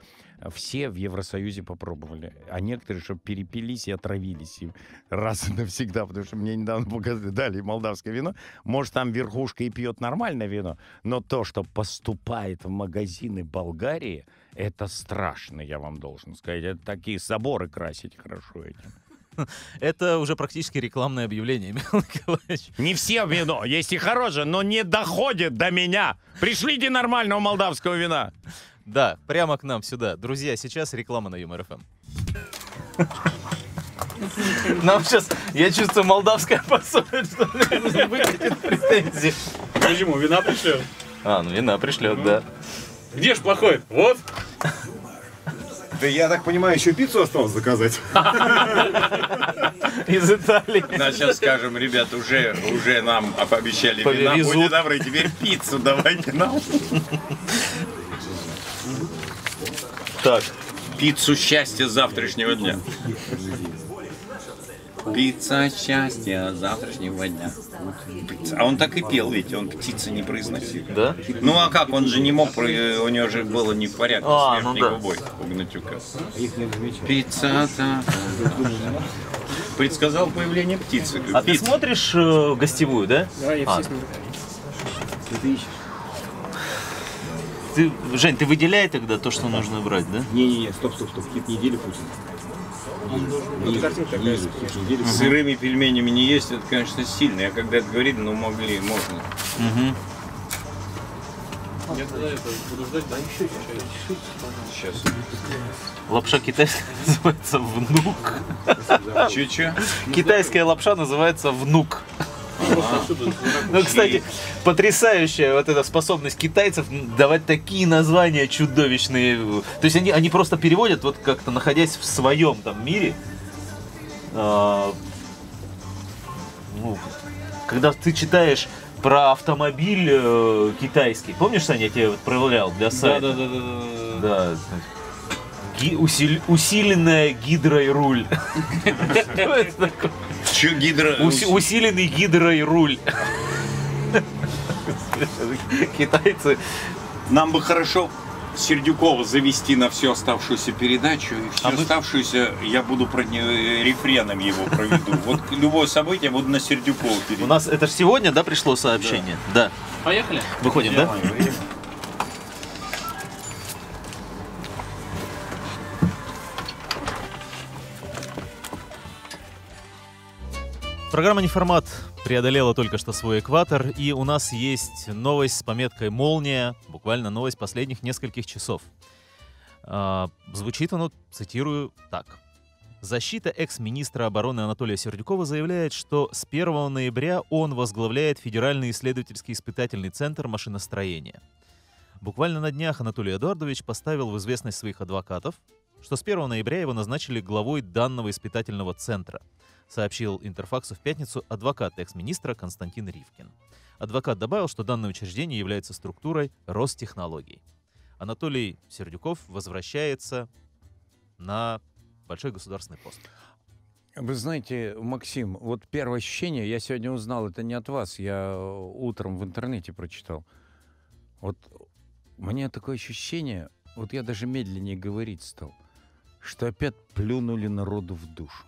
все в Евросоюзе попробовали. А некоторые, чтобы перепились и отравились им раз и навсегда. Потому что мне недавно показали, дали молдавское вино. Может, там верхушка и пьет нормальное вино, но то, что поступает в магазины Болгарии, это страшно, я вам должен сказать. Это такие соборы красить хорошо этим. это уже практически рекламное объявление, Михаил Николаевич. Не все вино, есть и хорошее, но не доходит до меня. Пришлите нормального молдавского вина. Да, прямо к нам сюда. Друзья, сейчас реклама на Юмор-ФМ. Нам сейчас, я чувствую, молдавское посольство выкатит претензии. Почему? Вина пришлет. А, ну вина пришлет, да. Где ж плохой? Вот. Да я так понимаю, еще пиццу осталось заказать. Из Италии. Да, ну, сейчас скажем, ребят, уже, уже нам пообещали вина. Будьте добры, теперь пиццу давайте нам. Ну. Так. Пиццу счастья завтрашнего дня. Птица счастья завтрашнего дня. А он так и пел, ведь он птица не произносил. Да? Ну а как, он же не мог, у него же было не в порядке а, с верхней ну да. губой у Гнатюка. А птица Предсказал появление птицы. А ты смотришь э, гостевую, да? Да, я а. все а. смотрю. Ты ищешь ты, Жень, ты выделяй тогда то, что нужно брать, да? Не-не-не, стоп, стоп, стоп, хит недели Путин угу. сырыми пельменями не есть, это, конечно, сильно. Я когда это говорил, но ну, могли, можно. Угу. Лапша китайская называется внук. Че-че? Китайская лапша называется внук. Ну, кстати, потрясающая вот эта способность китайцев давать такие названия чудовищные. То есть они, они просто переводят, вот как-то находясь в своем там мире. А, ну, когда ты читаешь про автомобиль э, китайский. Помнишь, Саня, я тебе вот проявлял для сайта? Да, да, да, да. да. да Ги усили усиленная гидра и руль. Что гидро Усиленный гидра и руль. Китайцы. Нам бы хорошо Сердюкова завести на всю оставшуюся передачу. И всю а оставшуюся я буду про... Э, рефреном его проведу. Вот любое событие буду на Сердюкова перейти. У нас это же сегодня, да, пришло сообщение? Да. да. Поехали? Выходим, Я да? Мою, Программа «Неформат» преодолела только что свой экватор, и у нас есть новость с пометкой «Молния», буквально новость последних нескольких часов. А, звучит оно, цитирую, так. Защита экс-министра обороны Анатолия Сердюкова заявляет, что с 1 ноября он возглавляет Федеральный исследовательский испытательный центр машиностроения. Буквально на днях Анатолий Эдуардович поставил в известность своих адвокатов, что с 1 ноября его назначили главой данного испытательного центра – сообщил Интерфаксу в пятницу адвокат экс-министра Константин Ривкин. Адвокат добавил, что данное учреждение является структурой Ростехнологий. Анатолий Сердюков возвращается на большой государственный пост. Вы знаете, Максим, вот первое ощущение, я сегодня узнал, это не от вас, я э, утром в интернете прочитал. Вот у меня такое ощущение, вот я даже медленнее говорить стал, что опять плюнули народу в душу.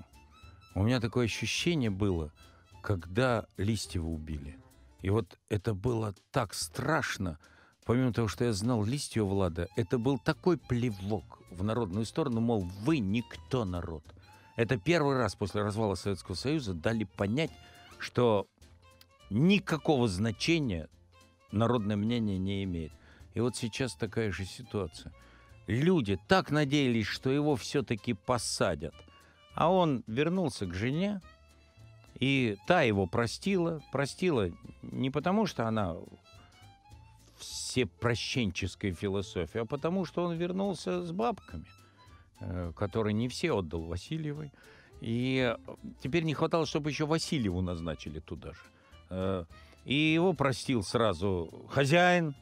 У меня такое ощущение было, когда Листьева убили. И вот это было так страшно, помимо того, что я знал Листьева Влада, это был такой плевок в народную сторону, мол, вы никто народ. Это первый раз после развала Советского Союза дали понять, что никакого значения народное мнение не имеет. И вот сейчас такая же ситуация. Люди так надеялись, что его все-таки посадят – а он вернулся к жене, и та его простила. Простила не потому, что она всепрощенческая философия, а потому, что он вернулся с бабками, э, которые не все отдал Васильевой. И э, теперь не хватало, чтобы еще Васильеву назначили туда же. Э, и его простил сразу хозяин,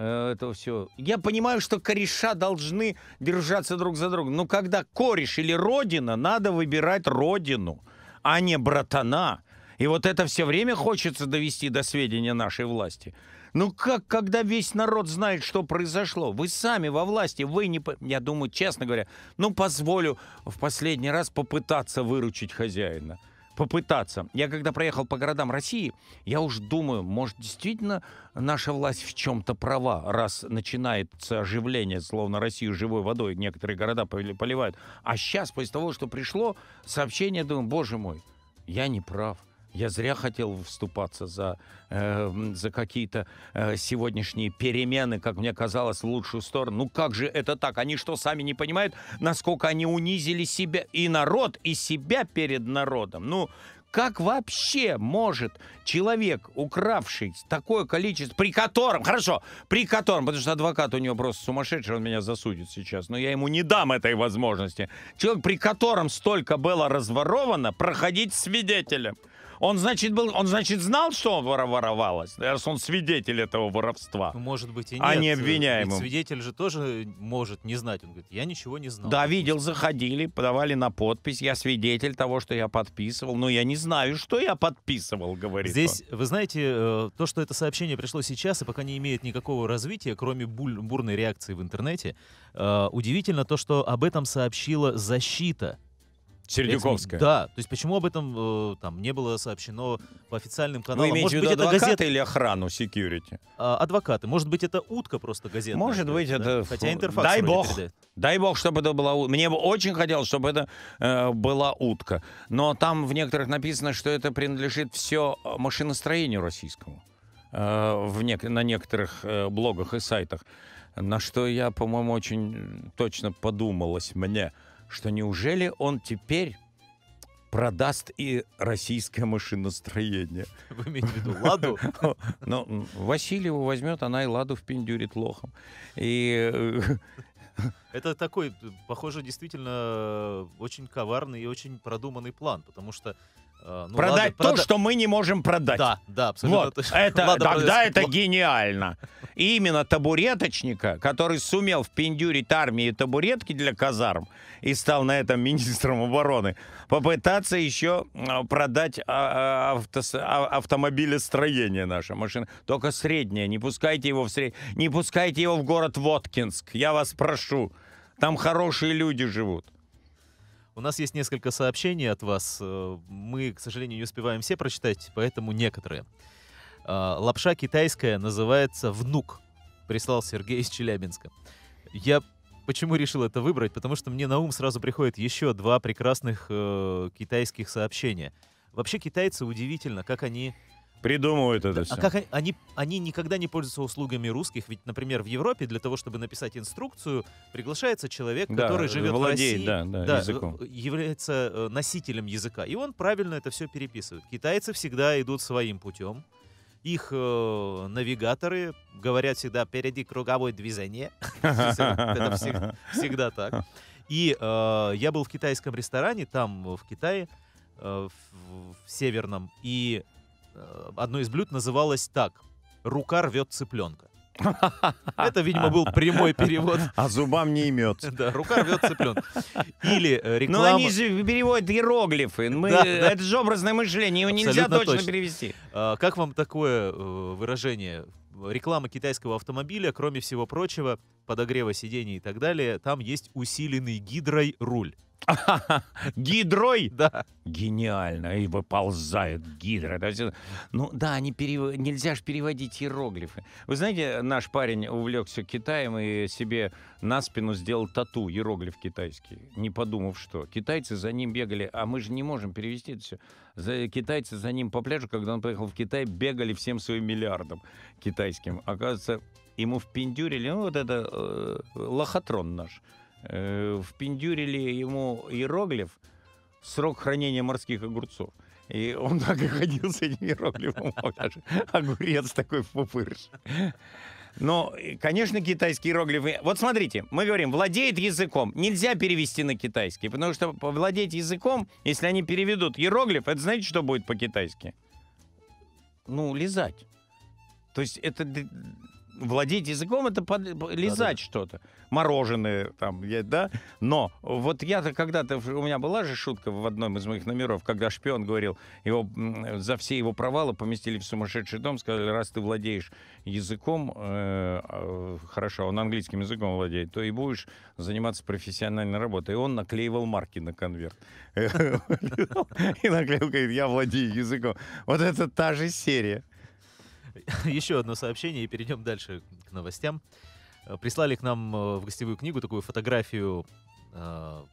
Э, это все. Я понимаю, что кореша должны держаться друг за другом. Но когда кореш или родина, надо выбирать родину, а не братана. И вот это все время хочется довести до сведения нашей власти. Ну как, когда весь народ знает, что произошло? Вы сами во власти, вы не... Я думаю, честно говоря, ну позволю в последний раз попытаться выручить хозяина попытаться. Я когда проехал по городам России, я уж думаю, может, действительно наша власть в чем-то права, раз начинается оживление, словно Россию живой водой некоторые города поливают. А сейчас, после того, что пришло сообщение, думаю, боже мой, я не прав. Я зря хотел вступаться за, э, за какие-то э, сегодняшние перемены, как мне казалось, в лучшую сторону. Ну как же это так? Они что, сами не понимают, насколько они унизили себя и народ, и себя перед народом? Ну, как вообще может человек, укравший такое количество, при котором, хорошо, при котором, потому что адвокат у него просто сумасшедший, он меня засудит сейчас, но я ему не дам этой возможности. Человек, при котором столько было разворовано, проходить свидетелем. Он, значит, был, он, значит, знал, что он воровалось, раз он свидетель этого воровства. Ну, может быть, и а нет. А не обвиняемым. свидетель же тоже может не знать. Он говорит, я ничего не знал. Да, видел, заходили, подавали на подпись. Я свидетель того, что я подписывал. Но я не знаю, что я подписывал, говорит Здесь, он. вы знаете, э, то, что это сообщение пришло сейчас и пока не имеет никакого развития, кроме бурной реакции в интернете, э, удивительно то, что об этом сообщила защита Сердюковская. Да, то есть почему об этом э, там не было сообщено по официальным каналам? Вы имеете может в виду адвокаты газета... или охрану, security? А, адвокаты. Может быть, это утка просто газета. Может быть, да? это... Хотя интерфакс Дай бог, передает. дай бог, чтобы это была утка. Мне бы очень хотелось, чтобы это э, была утка. Но там в некоторых написано, что это принадлежит все машиностроению российскому. Э, в нек... На некоторых э, блогах и сайтах. На что я, по-моему, очень точно подумалось мне – что неужели он теперь продаст и российское машиностроение. Вы имеете в виду «Ладу»? Но ну, Васильеву возьмет, она и «Ладу» впендюрит лохом. И э, это такой, похоже, действительно э, очень коварный и очень продуманный план, потому что Э, ну, продать ладно, то, прода... что мы не можем продать. Да, да, абсолютно вот. точно. Это, ладно, тогда это плохо. гениально. И именно табуреточника, который сумел впендюрить армии табуретки для казарм и стал на этом министром обороны, попытаться еще а, продать а, а, авто, автомобилестроение наше, машины. Только среднее, не пускайте его в сред... не пускайте его в город Воткинск, я вас прошу. Там хорошие люди живут. У нас есть несколько сообщений от вас. Э, мы, к сожалению, не успеваем все прочитать, поэтому некоторые. А, лапша китайская называется «Внук», прислал Сергей из Челябинска. Я почему решил это выбрать? Потому что мне на ум сразу приходят еще два прекрасных э, китайских сообщения. Вообще китайцы удивительно, как они Придумывают это да, все. А как они, они никогда не пользуются услугами русских? Ведь, например, в Европе для того, чтобы написать инструкцию, приглашается человек, да, который живет владеет, в России, да, да, да, э, является э, носителем языка, и он правильно это все переписывает. Китайцы всегда идут своим путем. Их э, навигаторы говорят всегда «впереди круговое движение». Это всегда так. И э, я был в китайском ресторане, там, в Китае, в северном, и Э, одно из блюд называлось так. Рука рвет цыпленка. Это, видимо, был прямой перевод. А зубам не имет. Да, рука рвет цыпленка. Или э, ну, реклама... Ну, они же переводят иероглифы. Мы... Да, да. Это же образное мышление, его Абсолютно нельзя точно, точно перевести. А, как вам такое э, выражение? Реклама китайского автомобиля, кроме всего прочего, подогрева сидений и так далее, там есть усиленный гидрой руль. Гидрой? Да. Гениально. И выползает гидра. Ну да, не перев... нельзя же переводить иероглифы. Вы знаете, наш парень увлекся Китаем и себе на спину сделал тату, иероглиф китайский, не подумав, что. Китайцы за ним бегали, а мы же не можем перевести это все. За... Китайцы за ним по пляжу, когда он поехал в Китай, бегали всем своим миллиардом китайским. Оказывается, ему впендюрили, ну вот это э, лохотрон наш – э, впендюрили ему иероглиф «Срок хранения морских огурцов». И он так и ходил с этим иероглифом. Огурец такой пупырш. Но, э, конечно, китайские иероглифы... Вот смотрите, мы говорим, владеет языком. Нельзя перевести на китайский, потому что владеть языком, если они переведут иероглиф, это знаете, что будет по-китайски? Ну, лизать. То есть это владеть языком это под, да, да. что-то. Мороженое там, да? Но вот я-то когда-то, у меня была же шутка в одном из моих номеров, когда шпион говорил, его за все его провалы поместили в сумасшедший дом, сказали, раз ты владеешь языком, э, э, хорошо, он английским языком владеет, то и будешь заниматься профессиональной работой. И он наклеивал марки на конверт. И наклеил, говорит, я владею языком. Вот это та же серия. Еще одно сообщение и перейдем дальше к новостям. Э, прислали к нам э, в гостевую книгу такую фотографию э,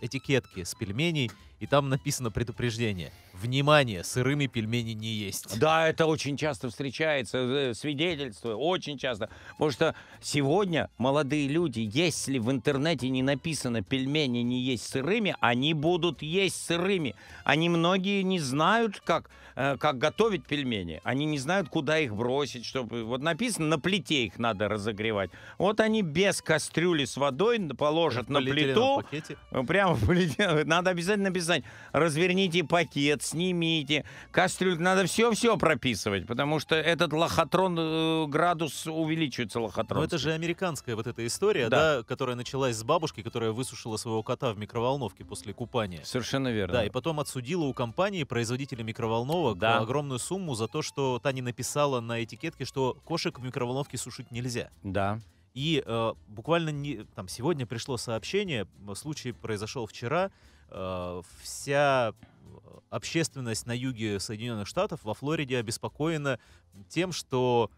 этикетки с пельменей и там написано предупреждение. Внимание, сырыми пельмени не есть. Да, это очень часто встречается, э, свидетельство, очень часто. Потому что сегодня молодые люди, если в интернете не написано пельмени не есть сырыми, они будут есть сырыми. Они многие не знают, как, э, как готовить пельмени. Они не знают, куда их бросить, чтобы... Вот написано, на плите их надо разогревать. Вот они без кастрюли с водой положат на плиту. Пакете. Прямо в плите. Надо обязательно без прописать. Разверните пакет, снимите, кастрюль, Надо все-все прописывать, потому что этот лохотрон, э, градус увеличивается лохотрон. Но это же американская вот эта история, да. да, которая началась с бабушки, которая высушила своего кота в микроволновке после купания. Совершенно верно. Да, и потом отсудила у компании, производителя микроволновок, да. огромную сумму за то, что та не написала на этикетке, что кошек в микроволновке сушить нельзя. Да. И э, буквально не, там сегодня пришло сообщение, случай произошел вчера, Э, вся э, общественность на юге Соединенных Штатов во Флориде обеспокоена тем, что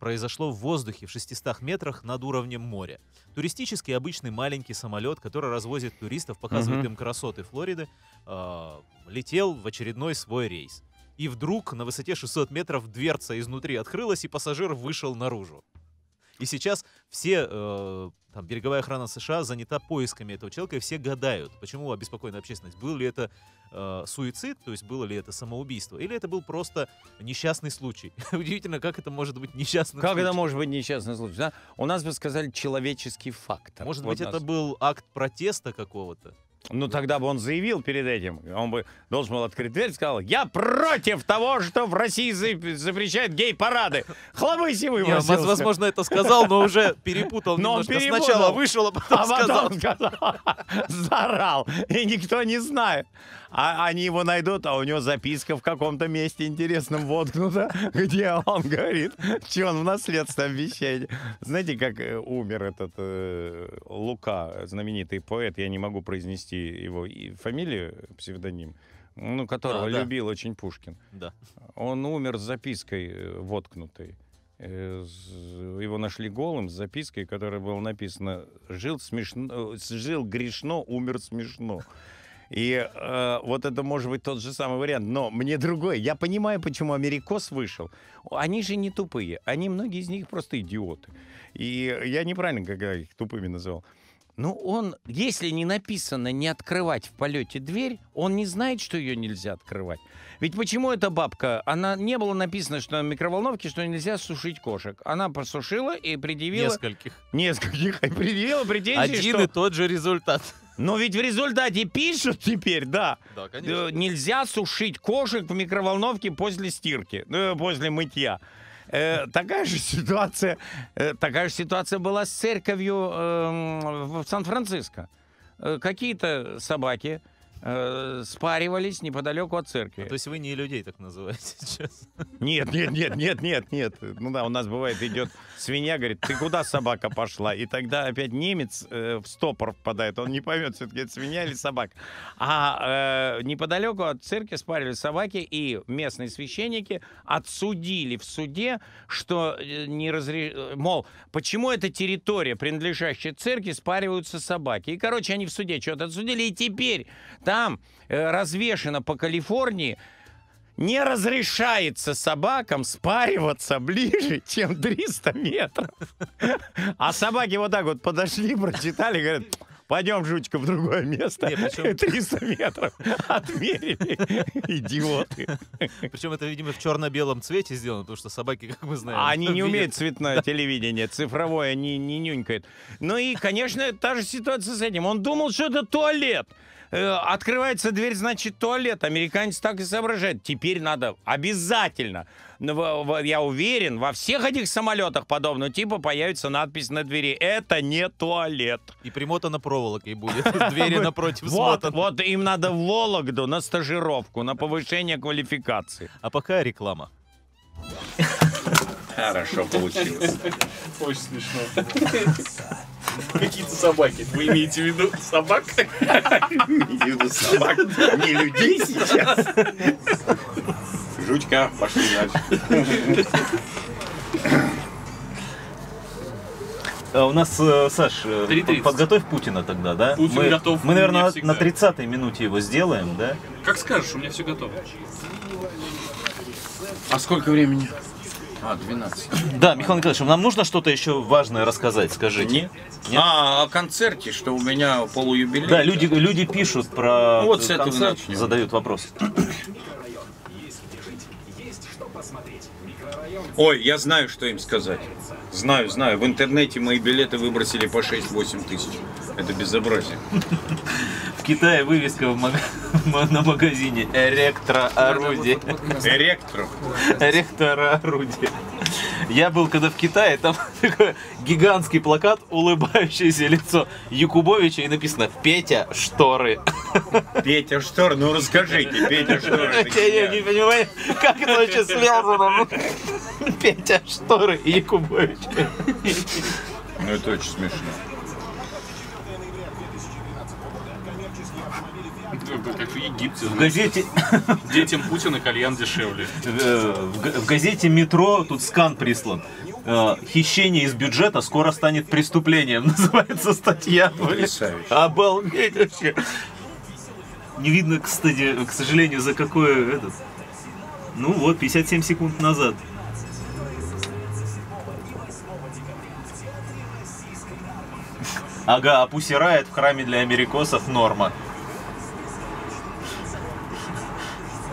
произошло в воздухе в 600 метрах над уровнем моря. Туристический обычный маленький самолет, который развозит туристов, показывает mm-hmm. им красоты Флориды, э, летел в очередной свой рейс. И вдруг на высоте 600 метров дверца изнутри открылась, и пассажир вышел наружу. И сейчас все, э, там, береговая охрана США занята поисками этого человека, и все гадают, почему обеспокоена общественность. Был ли это э, суицид, то есть было ли это самоубийство, или это был просто несчастный случай. Удивительно, как это может быть несчастный как случай. Как это может быть несчастный случай? Да? У нас бы сказали человеческий фактор. Может вот быть, нас. это был акт протеста какого-то? Ну, тогда бы он заявил перед этим, он бы должен был открыть дверь и сказал, я против того, что в России запрещают гей-парады. Хлобыси вы Нет, Возможно, это сказал, но уже перепутал но немножко. перепутал. Сначала вышел, а потом а сказал. Потом сказал. Заорал, и никто не знает а они его найдут, а у него записка в каком-то месте интересном воткнута, где он говорит, что он в наследство обещает. Знаете, как э, умер этот э, Лука, знаменитый поэт, я не могу произнести его фамилию, псевдоним, ну, которого а, да. любил очень Пушкин. Да. Он умер с запиской э, воткнутой. Э, его нашли голым с запиской, которая была написана «Жил, смешно, жил грешно, умер смешно». И э, вот это может быть тот же самый вариант. Но мне другой. Я понимаю, почему Америкос вышел. Они же не тупые. Они, многие из них просто идиоты. И я неправильно когда их тупыми называл. Ну, он, если не написано не открывать в полете дверь, он не знает, что ее нельзя открывать. Ведь почему эта бабка? Она не было написано, что на микроволновке, что нельзя сушить кошек. Она посушила и предъявила... Нескольких. Нескольких. И предъявила претензии, Один что... и тот же результат. Но ведь в результате пишут теперь, да. Да, конечно. Нельзя сушить кошек в микроволновке после стирки, э, после мытья. Э, такая же ситуация, э, такая же ситуация была с церковью э, в Сан-Франциско. Э, какие-то собаки Э, спаривались неподалеку от церкви. А то есть вы не людей так называете сейчас? Нет, нет, нет, нет, нет, нет. Ну да, у нас бывает идет свинья, говорит, ты куда собака пошла? И тогда опять немец э, в стопор впадает, он не поймет, все-таки это свинья или собака. А э, неподалеку от церкви спаривались собаки, и местные священники отсудили в суде, что э, не разрешили, э, мол, почему эта территория, принадлежащая церкви, спариваются собаки. И, короче, они в суде что-то отсудили, и теперь там э, развешено по Калифорнии, не разрешается собакам спариваться ближе, чем 300 метров. А собаки вот так вот подошли, прочитали, говорят, пойдем, Жучка, в другое место. Не, 300 метров отмерили. Идиоты. Причем это, видимо, в черно-белом цвете сделано, потому что собаки, как мы знаем... Они не умеют цветное телевидение, цифровое, они не нюнькают. Ну и, конечно, та же ситуация с этим. Он думал, что это туалет. Э, открывается дверь, значит, туалет. Американец так и соображает. Теперь надо обязательно, ну, я уверен, во всех этих самолетах подобного типа появится надпись на двери «Это не туалет». И примотана проволокой будет. Двери напротив вот, вот им надо в Вологду на стажировку, на повышение квалификации. А пока реклама. Хорошо получилось. Очень смешно. Какие-то собаки. Вы имеете в виду собак? собак, не людей сейчас. Жучка, пошли дальше. А, у нас, э, Саш, 3.30. Э, подготовь Путина тогда, да? Путин мы, готов. Мы, наверное, на 30-й минуте его сделаем, да? Как скажешь, у меня все готово. А сколько времени? А, 12. Да, Михаил Николаевич, нам нужно что-то еще важное рассказать, скажите. Нет. Нет? А, о концерте, что у меня полуюбилей. Да, люди, люди пишут про вот с этого начнем. задают вопросы. Ой, я знаю, что им сказать. Знаю, знаю. В интернете мои билеты выбросили по 6-8 тысяч. Это безобразие. В Китае вывеска в маг... на магазине электроорудие. Электро. Электроорудие. Я был когда в Китае, там такой гигантский плакат, улыбающееся лицо Якубовича, и написано «Петя Шторы». Петя Шторы? Ну расскажите, Петя Шторы. Я не понимаю, как это вообще связано. Ну, Петя Шторы и Якубович. Ну это очень смешно. как в Египте. В газете... Детям Путина кальян дешевле. Э, в газете «Метро» тут скан прислан. Э, Хищение из бюджета скоро станет преступлением, называется статья. Обалдеть вообще. Не видно, кстати, к сожалению, за какое этот. Ну вот, 57 секунд назад. Ага, опусирает а в храме для америкосов норма.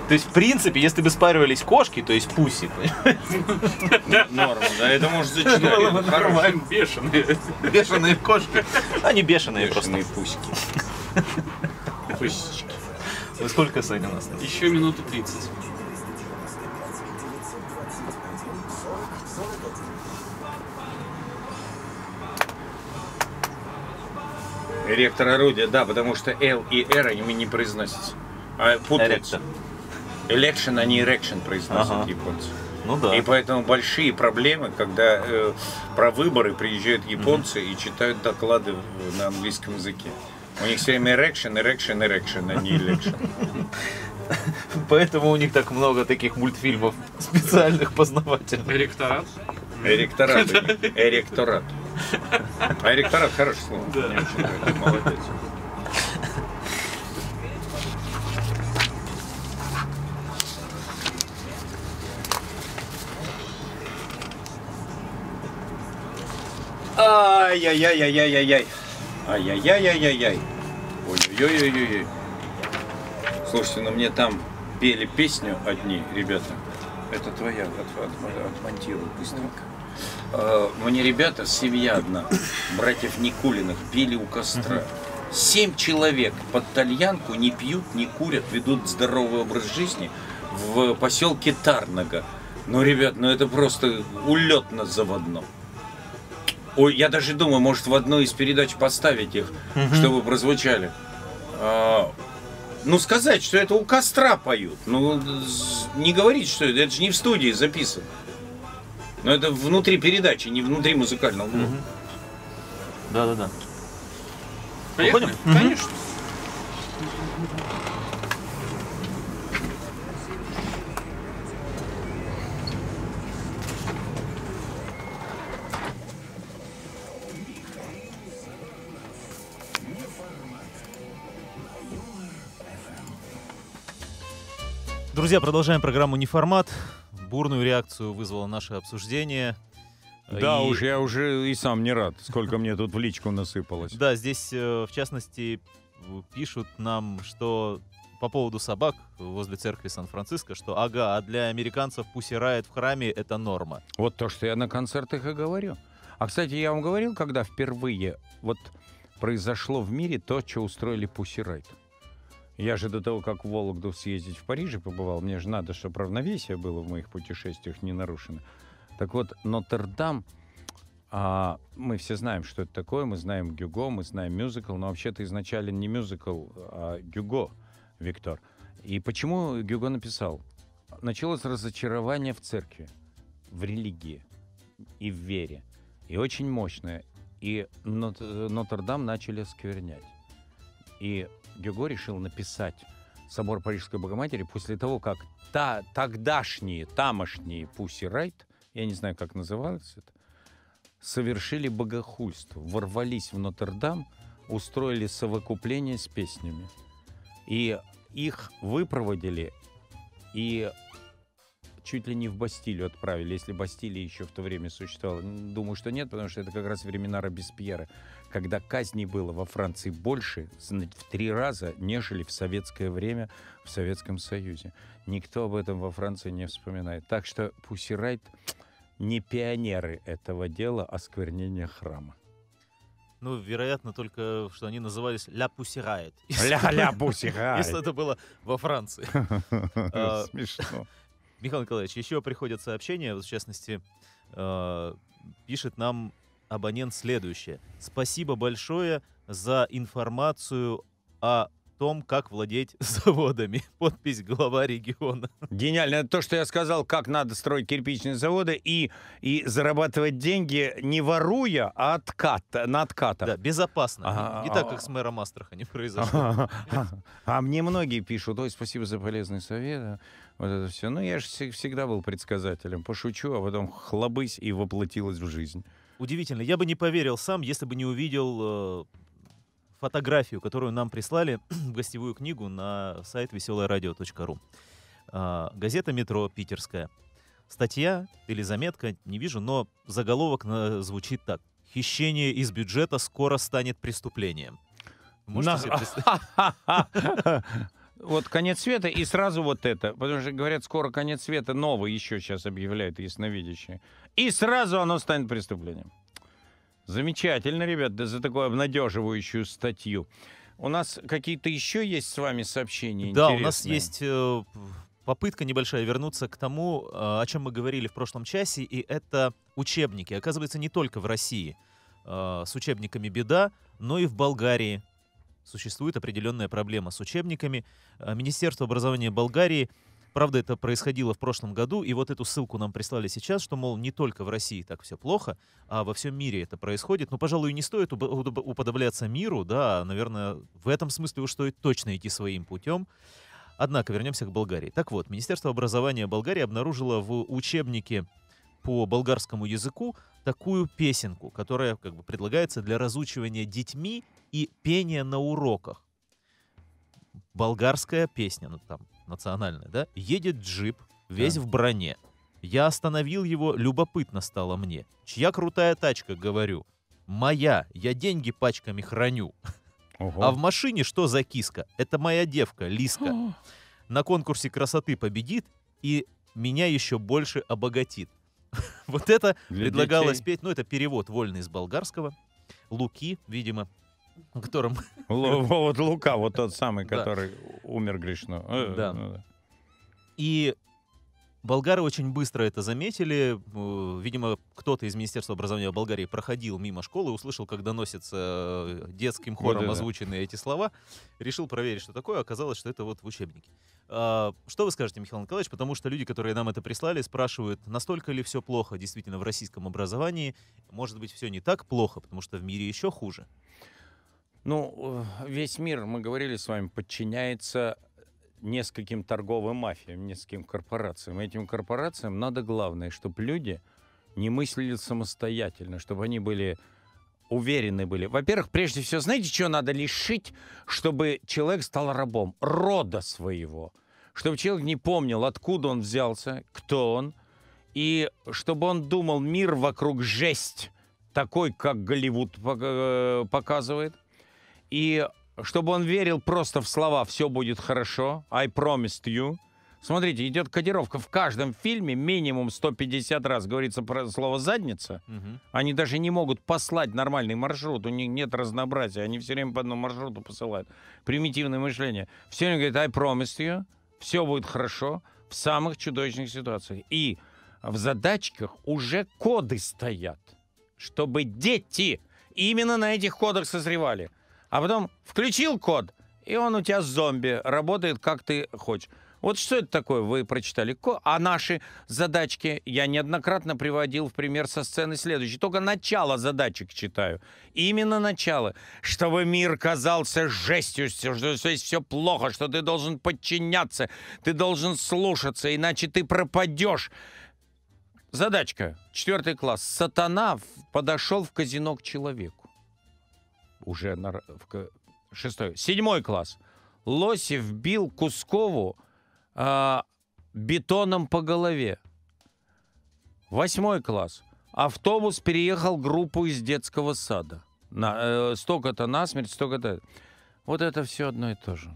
То есть, в принципе, если бы спаривались кошки, то есть пуси, Норм, да, это может зачитать. Мы бешеные. Бешеные кошки. Они бешеные просто. Бешеные пусики. Пусички. Во сколько, Саня, у нас? Еще минуты 30. Ректор орудия, да, потому что L и R они не произносятся. А путаются. Ректор election, а не erection произносят ага. японцы. Ну да. И поэтому большие проблемы, когда э, про выборы приезжают японцы mm-hmm. и читают доклады на английском языке. У них все время erection, erection, erection, а не election. Поэтому у них так много таких мультфильмов специальных, познавательных. Эректорат. Эректорат. Эректорат. А эректорат хорошее слово. Да. Молодец. Ай-яй-яй-яй-яй-яй-яй. Ай-яй-яй-яй-яй-яй. Ой-ой-ой-ой-ой. Слушайте, ну мне там пели песню одни, ребята. Это твоя, от, от, отмонтируй быстренько. А, мне ребята, семья одна, братьев Никулиных, пили у костра. Семь человек под тальянку не пьют, не курят, ведут здоровый образ жизни в поселке Тарнага. Ну, ребят, ну это просто улетно заводно. Ой, я даже думаю, может в одной из передач поставить их, угу. чтобы прозвучали. А, ну, сказать, что это у костра поют. Ну, не говорить, что это, это же не в студии записано. Но это внутри передачи, не внутри музыкального. Угу. Да-да-да. Уходим? Угу. Конечно. Друзья, продолжаем программу «Неформат». Бурную реакцию вызвало наше обсуждение. Да и... уж, я уже и сам не рад, сколько мне тут в личку насыпалось. Да, здесь, э, в частности, пишут нам, что по поводу собак возле церкви Сан-Франциско, что ага, а для американцев пусть рает в храме — это норма. Вот то, что я на концертах и говорю. А, кстати, я вам говорил, когда впервые вот произошло в мире то, что устроили Пусси Райт. Я же до того, как в Вологду съездить в Париже побывал, мне же надо, чтобы равновесие было в моих путешествиях не нарушено. Так вот, Нотр-Дам, а, мы все знаем, что это такое, мы знаем Гюго, мы знаем мюзикл, но вообще-то изначально не мюзикл, а Гюго, Виктор. И почему Гюго написал? Началось разочарование в церкви, в религии и в вере. И очень мощное. И Нотр-Дам начали осквернять. И Гюго решил написать собор Парижской Богоматери после того, как та, тогдашние, тамошние Пусси Райт, я не знаю, как называлось это, совершили богохульство, ворвались в Нотр-Дам, устроили совокупление с песнями. И их выпроводили, и чуть ли не в Бастилию отправили, если Бастилия еще в то время существовала. Думаю, что нет, потому что это как раз времена Робеспьера, когда казни было во Франции больше в три раза, нежели в советское время в Советском Союзе. Никто об этом во Франции не вспоминает. Так что Пусси Райт не пионеры этого дела а осквернения храма. Ну, вероятно, только что они назывались ля Пуссирайт. Пусирает». «Ля-ля Пусирает». Если это было во Франции. А, Смешно. Михаил Николаевич, еще приходят сообщения, в частности, э, пишет нам абонент следующее. Спасибо большое за информацию о том, как владеть заводами. Подпись глава региона. Гениально. то, что я сказал, как надо строить кирпичные заводы и, и зарабатывать деньги не воруя, а откат, на откатах. Да, безопасно. Ага, не, не так, как с мэром Астрахани произошло. Ага, ага. А мне многие пишут, ой, спасибо за полезный совет. Вот это все. Ну, я же всегда был предсказателем. Пошучу, а потом хлобысь и воплотилась в жизнь. Удивительно. Я бы не поверил сам, если бы не увидел э, фотографию, которую нам прислали в гостевую книгу на сайт веселорадио.ру. А, газета «Метро» питерская. Статья или заметка, не вижу, но заголовок э, звучит так. «Хищение из бюджета скоро станет преступлением». Можете себе Вот конец света и сразу вот это. Потому что говорят, скоро конец света, новый еще сейчас объявляют ясновидящие. И сразу оно станет преступлением. Замечательно, ребят, да за такую обнадеживающую статью. У нас какие-то еще есть с вами сообщения? Да, интересные? у нас есть э, попытка небольшая вернуться к тому, э, о чем мы говорили в прошлом часе, и это учебники. Оказывается, не только в России э, с учебниками беда, но и в Болгарии существует определенная проблема с учебниками. Э, Министерство образования Болгарии Правда, это происходило в прошлом году, и вот эту ссылку нам прислали сейчас, что, мол, не только в России так все плохо, а во всем мире это происходит. Но, пожалуй, не стоит уподобляться миру, да, наверное, в этом смысле уж стоит точно идти своим путем. Однако, вернемся к Болгарии. Так вот, Министерство образования Болгарии обнаружило в учебнике по болгарскому языку такую песенку, которая как бы предлагается для разучивания детьми и пения на уроках болгарская песня, ну там национальный, да, едет джип, весь да. в броне. Я остановил его, любопытно стало мне. Чья крутая тачка, говорю. Моя, я деньги пачками храню. Ого. А в машине что за киска? Это моя девка, Лиска. На конкурсе красоты победит и меня еще больше обогатит. вот это предлагалось петь, ну это перевод вольный из болгарского. Луки, видимо, о котором... Вот Лука, вот тот самый, который умер грешно. Э, ну да. И болгары очень быстро это заметили. Э, видимо, кто-то из Министерства образования Болгарии проходил мимо школы, услышал, как доносятся э, детским хором озвученные эти слова, решил проверить, что такое. Оказалось, что это вот в учебнике. Что вы скажете, Михаил Николаевич? Потому что люди, которые нам это прислали, спрашивают, настолько ли все плохо действительно в российском образовании. Может быть, все не так плохо, потому что в мире еще хуже. Ну, э, весь мир, мы говорили с вами, подчиняется нескольким торговым мафиям, нескольким корпорациям. этим корпорациям надо главное, чтобы люди не мыслили самостоятельно, чтобы они были уверены были. Во-первых, прежде всего, знаете, чего надо лишить, чтобы человек стал рабом? Рода своего. Чтобы человек не помнил, откуда он взялся, кто он, и чтобы он думал, мир вокруг жесть, такой, как Голливуд э, показывает – и чтобы он верил просто в слова «все будет хорошо», «I promised you». Смотрите, идет кодировка. В каждом фильме минимум 150 раз говорится про слово «задница». Угу. Они даже не могут послать нормальный маршрут. У них нет разнообразия. Они все время по одному маршруту посылают. Примитивное мышление. Все время говорят «I promised you», «все будет хорошо» в самых чудовищных ситуациях. И в задачках уже коды стоят, чтобы дети именно на этих кодах созревали а потом включил код, и он у тебя зомби, работает как ты хочешь. Вот что это такое? Вы прочитали. А наши задачки я неоднократно приводил в пример со сцены следующей. Только начало задачек читаю. Именно начало. Чтобы мир казался жестью, что здесь все плохо, что ты должен подчиняться, ты должен слушаться, иначе ты пропадешь. Задачка. Четвертый класс. Сатана подошел в казино к человеку уже на, в, шестой, седьмой класс. Лосев бил Кускову э, бетоном по голове. Восьмой класс. Автобус переехал группу из детского сада. На, э, столько-то насмерть, столько-то... Вот это все одно и то же.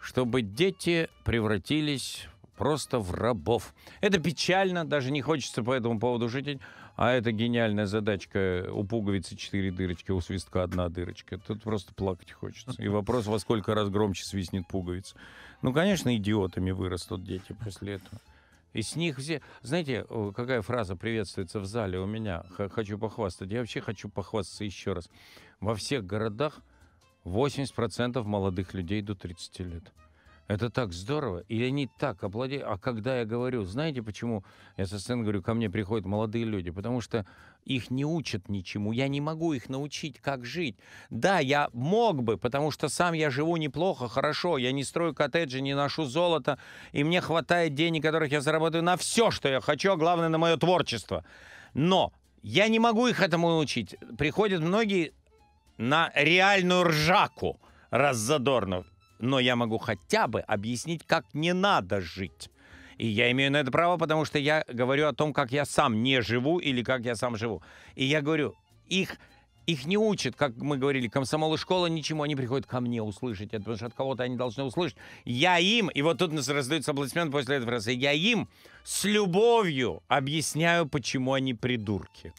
Чтобы дети превратились просто в рабов. Это печально, даже не хочется по этому поводу жить. А это гениальная задачка. У пуговицы четыре дырочки, у свистка одна дырочка. Тут просто плакать хочется. И вопрос, во сколько раз громче свистнет пуговица. Ну, конечно, идиотами вырастут дети после этого. И с них все... Знаете, какая фраза приветствуется в зале у меня? Х хочу похвастать. Я вообще хочу похвастаться еще раз. Во всех городах 80% молодых людей до 30 лет. Это так здорово. И они так аплодируют. А когда я говорю, знаете почему я со сцены говорю, ко мне приходят молодые люди? Потому что их не учат ничему. Я не могу их научить, как жить. Да, я мог бы, потому что сам я живу неплохо, хорошо. Я не строю коттеджи, не ношу золото. И мне хватает денег, которых я зарабатываю на все, что я хочу, а главное, на мое творчество. Но я не могу их этому научить. Приходят многие на реальную ржаку, раз но я могу хотя бы объяснить, как не надо жить. И я имею на это право, потому что я говорю о том, как я сам не живу или как я сам живу. И я говорю, их, их не учат, как мы говорили, комсомол и школа, ничему, они приходят ко мне услышать это, потому что от кого-то они должны услышать. Я им, и вот тут нас раздаются аплодисменты после этого фразы, я им с любовью объясняю, почему они придурки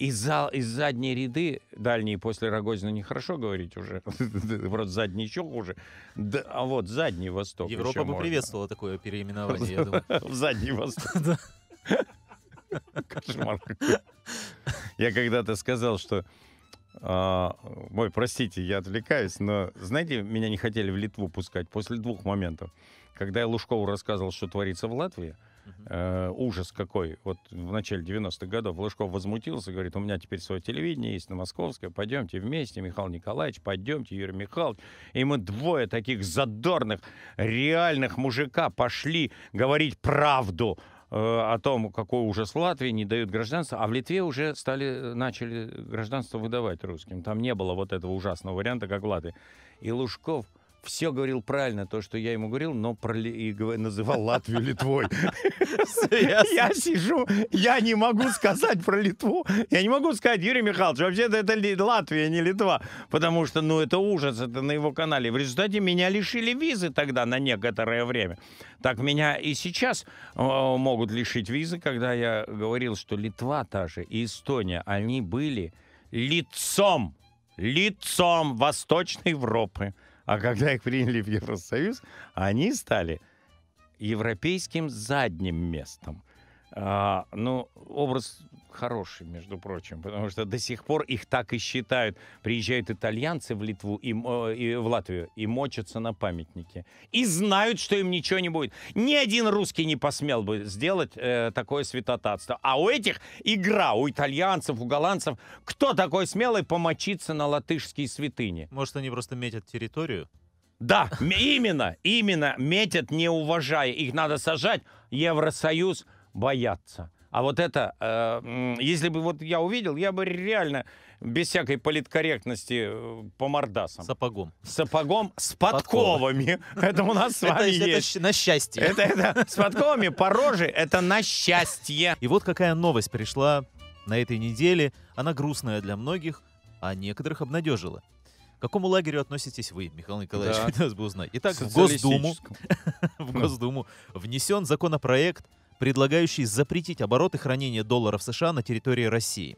из, зал, из задней ряды, дальние после Рогозина нехорошо говорить уже, вроде задний еще хуже, да, а вот задний Восток. Европа бы можно. приветствовала такое переименование, я думаю. В задний Восток. Кошмар Я когда-то сказал, что а, ой, простите, я отвлекаюсь, но знаете, меня не хотели в Литву пускать после двух моментов. Когда я Лужкову рассказывал, что творится в Латвии, Э, ужас какой. Вот в начале 90-х годов Лужков возмутился, говорит, у меня теперь свое телевидение есть на Московское, пойдемте вместе, Михаил Николаевич, пойдемте, Юрий Михайлович. И мы двое таких задорных, реальных мужика пошли говорить правду э, о том, какой ужас в Латвии, не дают гражданство, а в Литве уже стали, э, начали гражданство выдавать русским. Там не было вот этого ужасного варианта, как в Латвии. И Лужков все говорил правильно то, что я ему говорил, но и называл Латвию Литвой. Я сижу, я не могу сказать про Литву. Я не могу сказать, Юрий Михайлович, вообще-то это Латвия, не Литва. Потому что, ну, это ужас, это на его канале. В результате меня лишили визы тогда на некоторое время. Так меня и сейчас э, могут лишить визы, когда я говорил, что Литва та же и Эстония, они были лицом, лицом Восточной Европы. А когда их приняли в Евросоюз, они стали европейским задним местом. А, ну, образ хороший, между прочим, потому что до сих пор их так и считают. Приезжают итальянцы в Литву и, э, и в Латвию и мочатся на памятнике. И знают, что им ничего не будет. Ни один русский не посмел бы сделать э, такое святотатство. А у этих игра, у итальянцев, у голландцев. Кто такой смелый помочиться на латышские святыни? Может, они просто метят территорию? Да, именно, именно, метят, не уважая. Их надо сажать. Евросоюз боятся. А вот это, э, если бы вот я увидел, я бы реально без всякой политкорректности э, по мордасам. Сапогом. Сапогом с подковами. Это у нас с вами есть. Это на счастье. Это с подковами по роже, это на счастье. И вот какая новость пришла на этой неделе. Она грустная для многих, а некоторых обнадежила. К какому лагерю относитесь вы, Михаил Николаевич? Да. Хотелось бы узнать. Итак, в Госдуму, в Госдуму внесен законопроект предлагающий запретить оборот и хранение долларов США на территории России.